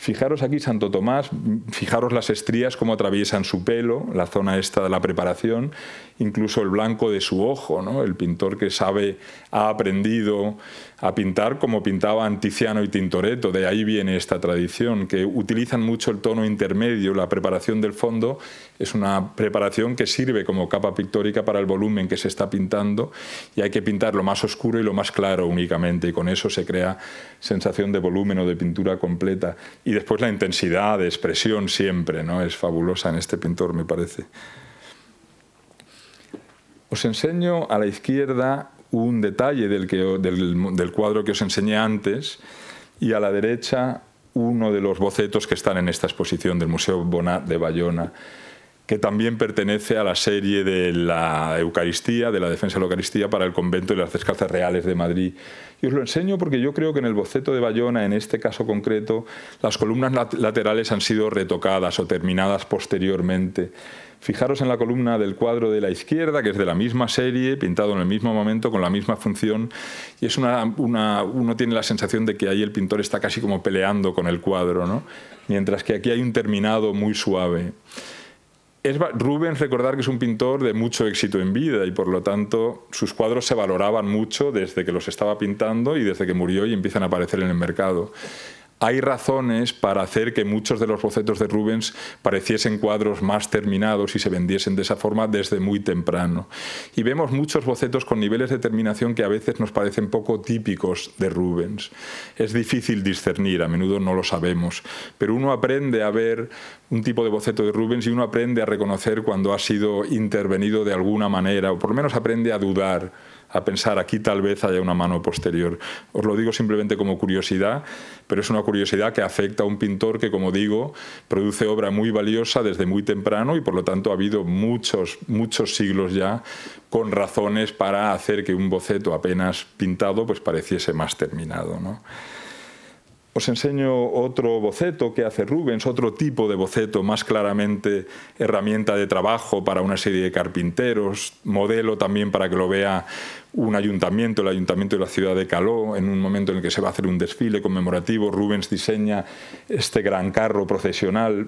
Fijaros aquí Santo Tomás, fijaros las estrías como atraviesan su pelo, la zona esta de la preparación, incluso el blanco de su ojo, ¿no? el pintor que sabe, ha aprendido a pintar como pintaban Tiziano y Tintoretto, de ahí viene esta tradición, que utilizan mucho el tono intermedio, la preparación del fondo es una preparación que sirve como capa pictórica para el volumen que se está pintando y hay que pintar lo más oscuro y lo más claro únicamente y con eso se crea sensación de volumen o de pintura completa y después la intensidad de expresión siempre, ¿no? Es fabulosa en este pintor, me parece. Os enseño a la izquierda un detalle del, del cuadro que os enseñé antes y a la derecha uno de los bocetos que están en esta exposición del Museo Bonat de Bayona que también pertenece a la serie de la Eucaristía, de la defensa de la Eucaristía para el convento de las Descalzas Reales de Madrid. Y os lo enseño porque yo creo que en el boceto de Bayona, en este caso concreto, las columnas laterales han sido retocadas o terminadas posteriormente. Fijaros en la columna del cuadro de la izquierda, que es de la misma serie, pintado en el mismo momento, con la misma función, y es uno tiene la sensación de que ahí el pintor está casi como peleando con el cuadro, mientras que aquí hay un terminado muy suave es, Rubens, recordar que es un pintor de mucho éxito en vida y por lo tanto sus cuadros se valoraban mucho desde que los estaba pintando y desde que murió y empiezan a aparecer en el mercado hay razones para hacer que muchos de los bocetos de Rubens pareciesen cuadros más terminados y se vendiesen de esa forma desde muy temprano. Y vemos muchos bocetos con niveles de terminación que a veces nos parecen poco típicos de Rubens. Es difícil discernir, a menudo no lo sabemos, pero uno aprende a ver un tipo de boceto de Rubens y uno aprende a reconocer cuando ha sido intervenido de alguna manera, o por lo menos aprende a dudar a pensar aquí tal vez haya una mano posterior. Os lo digo simplemente como curiosidad, pero es una curiosidad que afecta a un pintor que, como digo, produce obra muy valiosa desde muy temprano y por lo tanto ha habido muchos, muchos siglos ya con razones para hacer que un boceto apenas pintado pues pareciese más terminado. ¿no? Os pues enseño otro boceto que hace Rubens, otro tipo de boceto, más claramente herramienta de trabajo para una serie de carpinteros, modelo también para que lo vea un ayuntamiento, el ayuntamiento de la ciudad de Caló, en un momento en el que se va a hacer un desfile conmemorativo. Rubens diseña este gran carro procesional,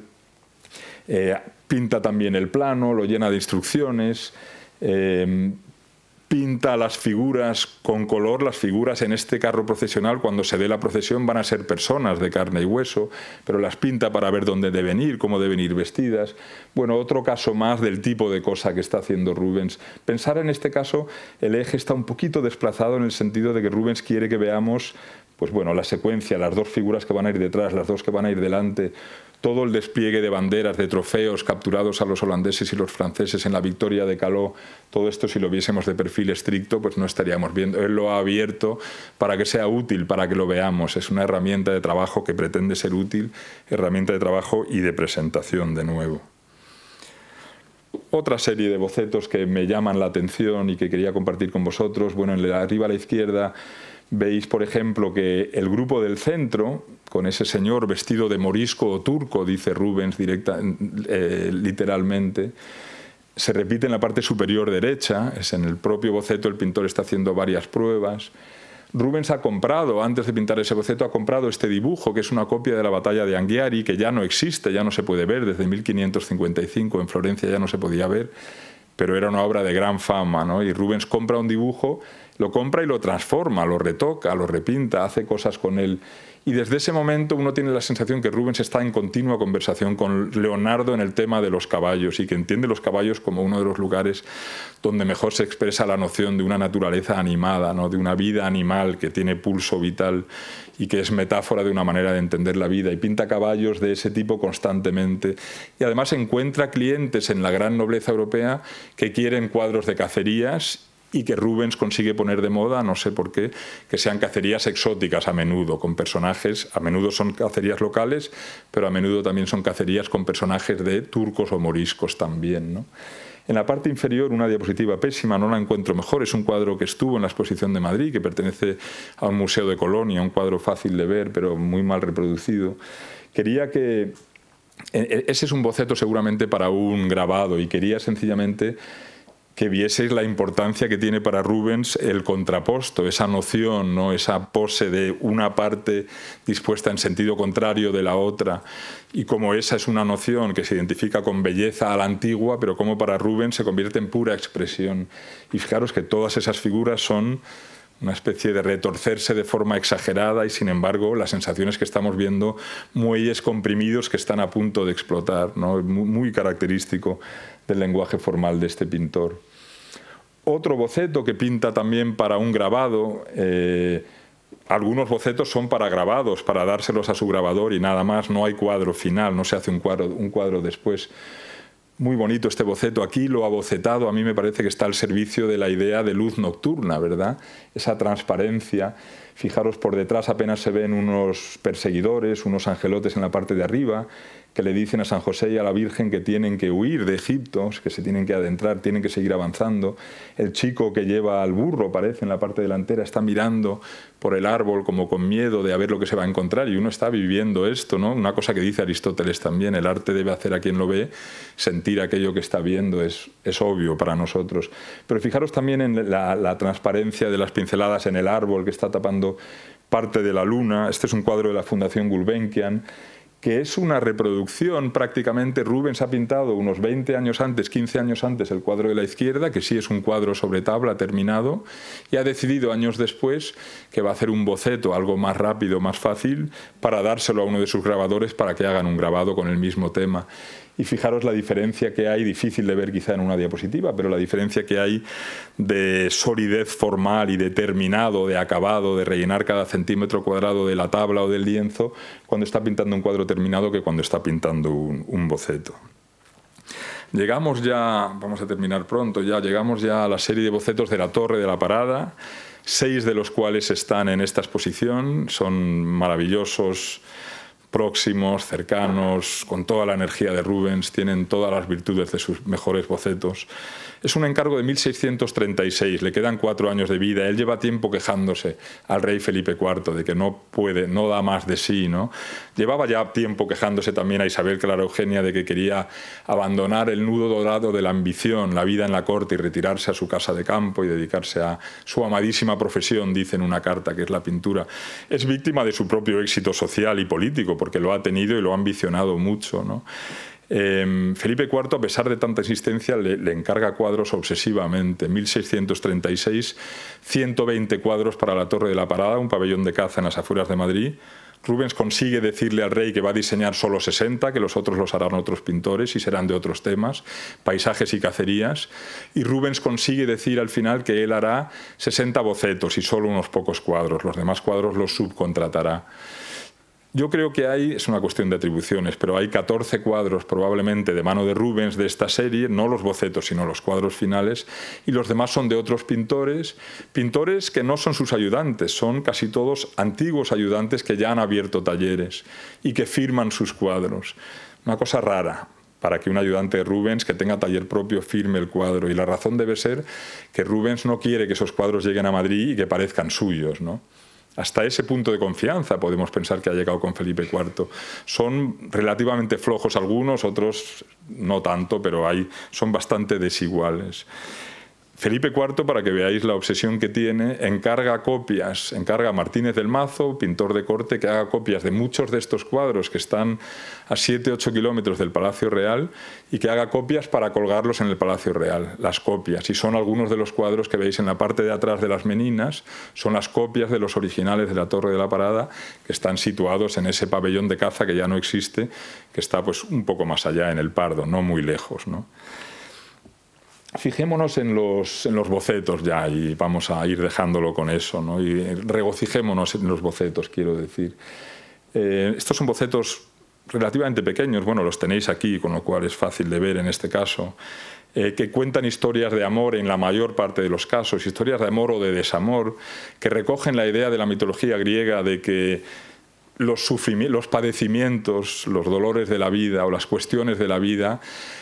eh, pinta también el plano, lo llena de instrucciones. Eh, pinta las figuras con color, las figuras en este carro procesional cuando se dé la procesión van a ser personas de carne y hueso, pero las pinta para ver dónde deben ir, cómo deben ir vestidas. Bueno, otro caso más del tipo de cosa que está haciendo Rubens. Pensar en este caso, el eje está un poquito desplazado en el sentido de que Rubens quiere que veamos pues bueno, la secuencia, las dos figuras que van a ir detrás, las dos que van a ir delante, todo el despliegue de banderas, de trofeos capturados a los holandeses y los franceses en la victoria de Caló, todo esto si lo viésemos de perfil estricto, pues no estaríamos viendo. Él lo ha abierto para que sea útil, para que lo veamos. Es una herramienta de trabajo que pretende ser útil, herramienta de trabajo y de presentación de nuevo. Otra serie de bocetos que me llaman la atención y que quería compartir con vosotros. Bueno, en la, arriba a la izquierda Veis, por ejemplo, que el grupo del centro, con ese señor vestido de morisco o turco, dice Rubens directa, eh, literalmente, se repite en la parte superior derecha, es en el propio boceto, el pintor está haciendo varias pruebas. Rubens ha comprado, antes de pintar ese boceto, ha comprado este dibujo, que es una copia de la batalla de Anghiari, que ya no existe, ya no se puede ver, desde 1555 en Florencia ya no se podía ver, pero era una obra de gran fama, ¿no? Y Rubens compra un dibujo lo compra y lo transforma, lo retoca, lo repinta, hace cosas con él. Y desde ese momento uno tiene la sensación que Rubens está en continua conversación con Leonardo en el tema de los caballos y que entiende los caballos como uno de los lugares donde mejor se expresa la noción de una naturaleza animada, ¿no? de una vida animal que tiene pulso vital y que es metáfora de una manera de entender la vida. Y pinta caballos de ese tipo constantemente. Y además encuentra clientes en la gran nobleza europea que quieren cuadros de cacerías y que Rubens consigue poner de moda, no sé por qué, que sean cacerías exóticas a menudo, con personajes, a menudo son cacerías locales, pero a menudo también son cacerías con personajes de turcos o moriscos también. En la parte inferior, una diapositiva pésima, no la encuentro mejor, es un cuadro que estuvo en la exposición de Madrid, que pertenece a un museo de Colonia, un cuadro fácil de ver, pero muy mal reproducido. Quería que... E, e, ese es un boceto seguramente para un grabado y quería sencillamente que vieseis la importancia que tiene para Rubens el contraposto, esa noción, ¿no? esa pose de una parte dispuesta en sentido contrario de la otra, y como esa es una noción que se identifica con belleza a la antigua, pero como para Rubens se convierte en pura expresión. Y fijaros que todas esas figuras son una especie de retorcerse de forma exagerada y sin embargo las sensaciones que estamos viendo, muelles comprimidos que están a punto de explotar, ¿no? muy, muy característico del lenguaje formal de este pintor otro boceto que pinta también para un grabado. Eh, algunos bocetos son para grabados, para dárselos a su grabador y nada más, no hay cuadro final, no se hace un cuadro, un cuadro después. Muy bonito este boceto aquí, lo ha bocetado, a mí me parece que está al servicio de la idea de luz nocturna, ¿verdad? Esa transparencia. Fijaros por detrás apenas se ven unos perseguidores, unos angelotes en la parte de arriba, que le dicen a San José y a la Virgen que tienen que huir de Egipto, que se tienen que adentrar, tienen que seguir avanzando. El chico que lleva al burro, parece, en la parte delantera, está mirando por el árbol como con miedo de a ver lo que se va a encontrar y uno está viviendo esto, ¿no? Una cosa que dice Aristóteles también, el arte debe hacer a quien lo ve sentir aquello que está viendo, es, es obvio para nosotros. Pero fijaros también en la transparencia de las pinceladas en el árbol que está tapando parte de la luna. Este es un cuadro de la Fundación Gulbenkian que es una reproducción prácticamente. Rubens ha pintado unos 20 años antes, 15 años antes, el cuadro de la izquierda, que sí es un cuadro sobre tabla terminado, y ha decidido años después que va a hacer un boceto, algo más rápido, más fácil, para dárselo a uno de sus grabadores para que hagan un grabado con el mismo tema y fijaros la diferencia que hay, difícil de ver quizá en una diapositiva, pero la diferencia que hay de solidez formal y de terminado, de acabado, de rellenar cada centímetro cuadrado de la tabla o del lienzo cuando está pintando un cuadro terminado que cuando está pintando un, boceto. Llegamos ya, vamos a terminar pronto ya, llegamos ya a la serie de bocetos de la torre de la parada, seis de los cuales están en esta exposición, son maravillosos próximos, cercanos, con toda la energía de Rubens, tienen todas las virtudes de sus mejores bocetos. Es un encargo de 1636, le quedan cuatro años de vida, él lleva tiempo quejándose al rey Felipe IV de que no puede, no da más de sí, ¿no? Llevaba ya tiempo quejándose también a Isabel Clara Eugenia de que quería abandonar el nudo dorado de la ambición, la vida en la corte y retirarse a su casa de campo y dedicarse a su amadísima profesión, dice en una carta que es la pintura. Es víctima de su propio éxito social y político, porque lo ha tenido y lo ha ambicionado mucho. Em, Felipe IV, a pesar de tanta existencia, le, le, encarga cuadros obsesivamente. 1636, 120 cuadros para la Torre de la Parada, un pabellón de caza en las afueras de Madrid. Rubens consigue decirle al rey que va a diseñar solo 60, que los otros los harán otros pintores y serán de otros temas, paisajes y cacerías. Y Rubens consigue decir al final que él hará 60 bocetos y solo unos pocos cuadros. Los demás cuadros los subcontratará. Yo creo que hay, es una cuestión de atribuciones, pero hay 14 cuadros probablemente de mano de Rubens de esta serie, no los bocetos, sino los cuadros finales, y los demás son de otros pintores, pintores que no son sus ayudantes, son casi todos antiguos ayudantes que ya han abierto talleres y que firman sus cuadros. Una cosa rara, para que un ayudante de Rubens que tenga taller propio firme el cuadro. Y la razón debe ser que Rubens no quiere que esos cuadros lleguen a Madrid y que parezcan suyos. ¿no? Hasta ese punto de confianza podemos pensar que ha llegado con Felipe IV. Son relativamente flojos algunos, otros no tanto, pero hay, son bastante desiguales. Felipe IV, para que veáis la obsesión que tiene, encarga copias, encarga a Martínez del Mazo, pintor de corte, que haga copias de muchos de estos cuadros que están a 7-8 kilómetros del Palacio Real y que haga copias para colgarlos en el Palacio Real, las copias. Y son algunos de los cuadros que veis en la parte de atrás de las meninas, son las copias de los originales de la Torre de la Parada que están situados en ese pabellón de caza que ya no existe, que está pues un poco más allá en el Pardo, no muy lejos. ¿no? fijémonos en los, en los bocetos ya y vamos a ir dejándolo con eso, y regocijémonos en los bocetos, quiero decir. Eh, estos son bocetos relativamente pequeños, bueno, los tenéis aquí, con lo cual es fácil de ver en este caso, eh, que cuentan historias de amor en la mayor parte de los casos, historias de amor o de desamor, que recogen la idea de la mitología griega de que los, padecimientos, los dolores de la vida o las cuestiones de la vida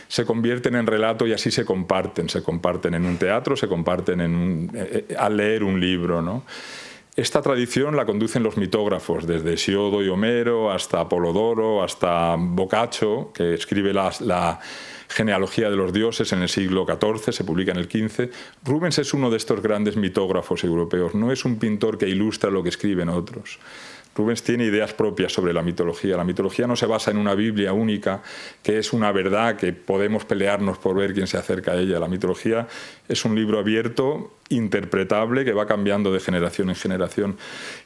se convierten en relato y así se comparten. Se comparten en un teatro, se comparten en eh, eh, al leer un libro. Esta tradición la conducen los mitógrafos, desde Siodo y Homero hasta Apolodoro, hasta Boccaccio, que escribe la, la genealogía de los dioses en el siglo XIV, se publica en el XV. Rubens es uno de estos grandes mitógrafos europeos, no es un pintor que ilustra lo que escriben otros. Rubens tiene ideas propias sobre la mitología. La mitología no se basa en una Biblia única, que es una verdad que podemos pelearnos por ver quién se acerca a ella. La mitología es un libro abierto, interpretable, que va cambiando de generación en generación.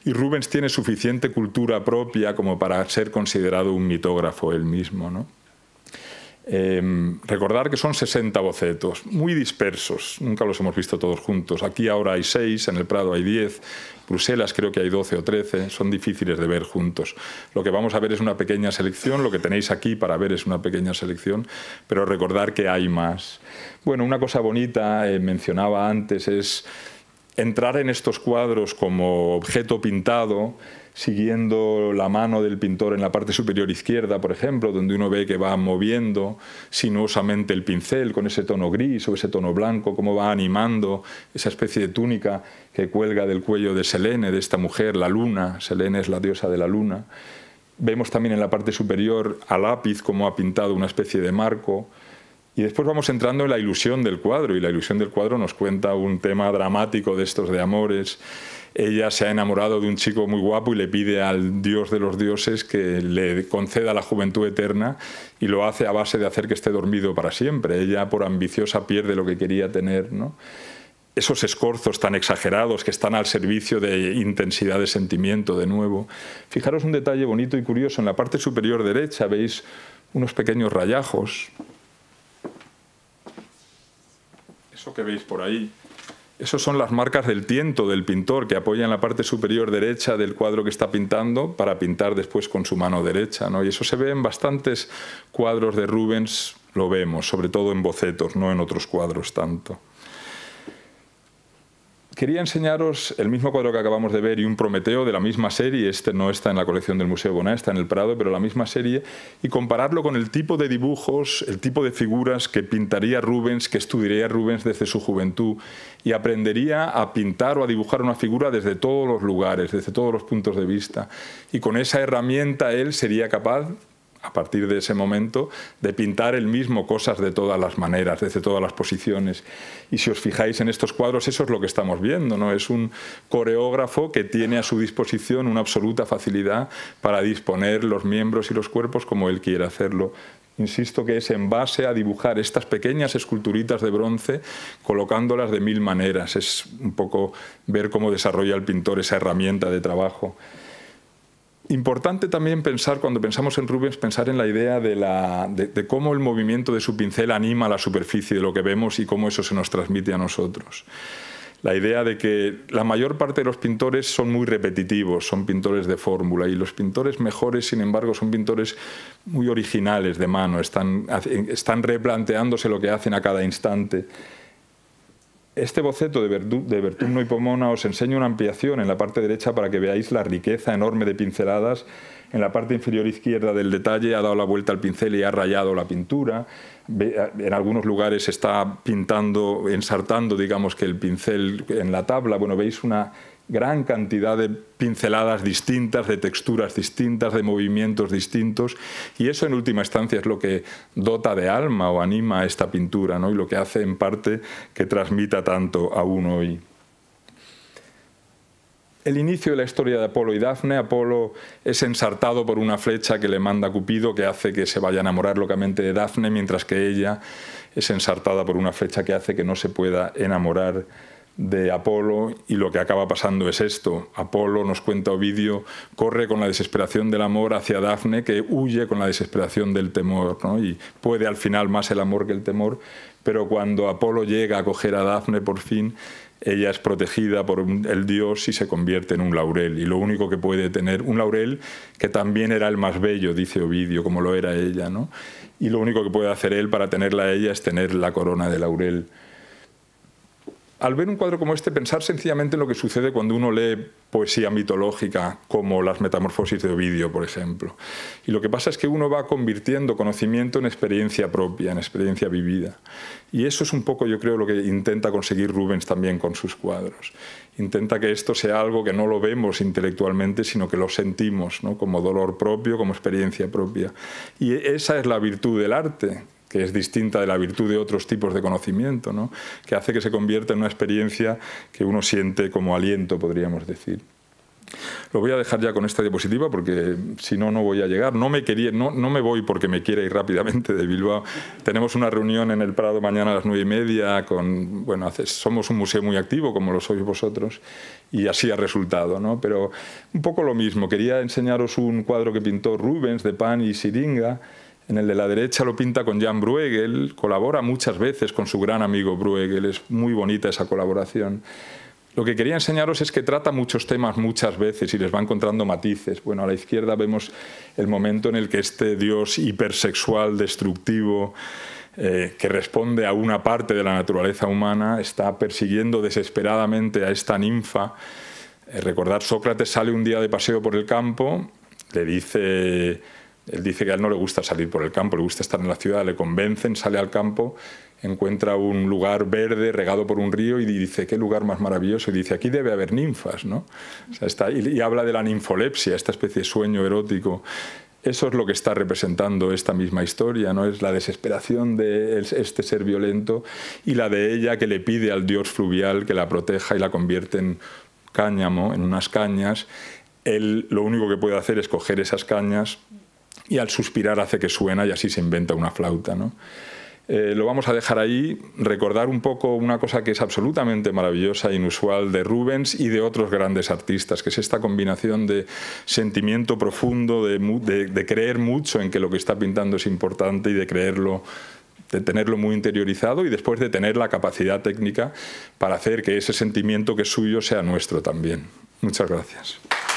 Y Rubens tiene suficiente cultura propia como para ser considerado un mitógrafo él mismo. ¿no? Em, recordar que son 60 bocetos, muy dispersos, nunca los hemos visto todos juntos. Aquí ahora hay 6, en el Prado hay 10, Bruselas creo que hay 12 o 13, son difíciles de ver juntos. Lo que vamos a ver es una pequeña selección, lo que tenéis aquí para ver es una pequeña selección, pero recordar que hay más. Bueno, una cosa bonita, eh, mencionaba antes, es entrar en estos cuadros como objeto pintado, siguiendo la mano del pintor en la parte superior izquierda, por ejemplo, donde uno ve que va moviendo sinuosamente el pincel con ese tono gris o ese tono blanco, cómo va animando esa especie de túnica que cuelga del cuello de Selene, de esta mujer, la luna, Selene es la diosa de la luna. Vemos también en la parte superior a lápiz cómo ha pintado una especie de marco. Y después vamos entrando en la ilusión del cuadro, y la ilusión del cuadro nos cuenta un tema dramático de estos de amores ella se ha enamorado de un chico muy guapo y le pide al dios de los dioses que le conceda la juventud eterna y lo hace a base de hacer que esté dormido para siempre. Ella por ambiciosa pierde lo que quería tener, Esos escorzos tan exagerados que están al servicio de intensidad de sentimiento de nuevo. Fijaros un detalle bonito y curioso. En la parte superior derecha veis unos pequeños rayajos. Eso que veis por ahí esas son las marcas del tiento del pintor que apoya en la parte superior derecha del cuadro que está pintando para pintar después con su mano derecha. ¿no? Y eso se ve en bastantes cuadros de Rubens, lo vemos, sobre todo en bocetos, no en otros cuadros tanto. Quería enseñaros el mismo cuadro que acabamos de ver y un Prometeo de la misma serie, este no está en la colección del Museo Boná, está en el Prado, pero la misma serie, y compararlo con el tipo de dibujos, el tipo de figuras que pintaría Rubens, que estudiaría Rubens desde su juventud y aprendería a pintar o a dibujar una figura desde todos los lugares, desde todos los puntos de vista. Y con esa herramienta él sería capaz a partir de ese momento, de pintar el mismo cosas de todas las maneras, desde todas las posiciones. Y si os fijáis en estos cuadros, eso es lo que estamos viendo, ¿no? Es un coreógrafo que tiene a su disposición una absoluta facilidad para disponer los miembros y los cuerpos como él quiera hacerlo insisto que es en base a dibujar estas pequeñas esculturitas de bronce colocándolas de mil maneras. Es un poco ver cómo desarrolla el pintor esa herramienta de trabajo. Importante también pensar, cuando pensamos en Rubens, pensar en la idea de, cómo el movimiento de su pincel anima la superficie de lo que vemos y cómo eso se nos transmite a nosotros. La idea de que la mayor parte de los pintores son muy repetitivos, son pintores de fórmula, y los pintores mejores, sin embargo, son pintores muy originales de mano, están replanteándose lo que hacen a cada instante. Este boceto de, Vertumno y Pomona os enseño una ampliación en la parte derecha para que veáis la riqueza enorme de pinceladas. En la parte inferior izquierda del detalle ha dado la vuelta al pincel y ha rayado la pintura. Ah, en algunos lugares está pintando, ensartando, digamos, que el pincel en la tabla. Bueno, veis una gran cantidad de pinceladas distintas, de texturas distintas, de movimientos distintos, y eso en última instancia es lo que dota de alma o anima a esta pintura, ¿no? y lo que hace en parte que transmita tanto a uno hoy. El inicio de la historia de Apolo y Dafne, Apolo es ensartado por una flecha que le manda Cupido, que hace que se vaya a enamorar locamente de Dafne, mientras que ella es ensartada por una flecha que hace que no se pueda enamorar de Apolo y lo que acaba pasando es esto. Apolo, nos cuenta Ovidio, corre con la desesperación del amor hacia Dafne, que huye con la desesperación del temor, y puede al final más el amor que el temor, pero cuando Apolo llega a coger a Dafne por fin, ella es protegida por el dios y se convierte en un laurel, y lo único que puede tener, un laurel que también era el más bello, dice Ovidio, como lo era ella, ¿no? y lo único que puede hacer él para tenerla a ella es tener la corona de laurel al ver un cuadro como este, pensar sencillamente en lo que sucede cuando uno lee poesía mitológica, como las metamorfosis de Ovidio, por ejemplo. Y lo que pasa es que uno va convirtiendo conocimiento en experiencia propia, en experiencia vivida. Y eso es un poco, yo creo, lo que intenta conseguir Rubens también con sus cuadros. Intenta que esto sea algo que no lo vemos intelectualmente, sino que lo sentimos, ¿no? como dolor propio, como experiencia propia. Y esa es la virtud del arte, que es distinta de la virtud de otros tipos de conocimiento, ¿no? que hace que se convierta en una experiencia que uno siente como aliento, podríamos decir. Lo voy a dejar ya con esta diapositiva porque si no, no voy a llegar. No me, quería, no, no me voy porque me quiere ir rápidamente de Bilbao. Tenemos una reunión en el Prado mañana a las nueve y media. Con, bueno, somos un museo muy activo, como lo sois vosotros, y así ha resultado. ¿no? Pero un poco lo mismo. Quería enseñaros un cuadro que pintó Rubens de Pan y Siringa en el de la derecha lo pinta con Jan Bruegel, colabora muchas veces con su gran amigo Bruegel, es muy bonita esa colaboración. Lo que quería enseñaros es que trata muchos temas muchas veces y les va encontrando matices. Bueno, a la izquierda vemos el momento en el que este dios hipersexual, destructivo, eh, que responde a una parte de la naturaleza humana, está persiguiendo desesperadamente a esta ninfa. Eh, Recordar Sócrates sale un día de paseo por el campo, le dice él dice que a él no le gusta salir por el campo, le gusta estar en la ciudad, le convencen, sale al campo, encuentra un lugar verde regado por un río y dice, qué lugar más maravilloso, y dice, aquí debe haber ninfas, ¿no? y, habla de la ninfolepsia, esta especie de sueño erótico eso es lo que está representando esta misma historia, ¿no? Es la desesperación de este ser violento y la de ella que le pide al dios fluvial que la proteja y la convierte en cáñamo, en unas cañas. Él lo único que puede hacer es coger esas cañas, y al suspirar hace que suena y así se inventa una flauta. ¿no? Eh, lo vamos a dejar ahí, recordar un poco una cosa que es absolutamente maravillosa e inusual de Rubens y de otros grandes artistas, que es esta combinación de sentimiento profundo, de, creer mucho en que lo que está pintando es importante y de de tenerlo muy interiorizado y después de tener la capacidad técnica para hacer que ese sentimiento que es suyo sea nuestro también. Muchas gracias.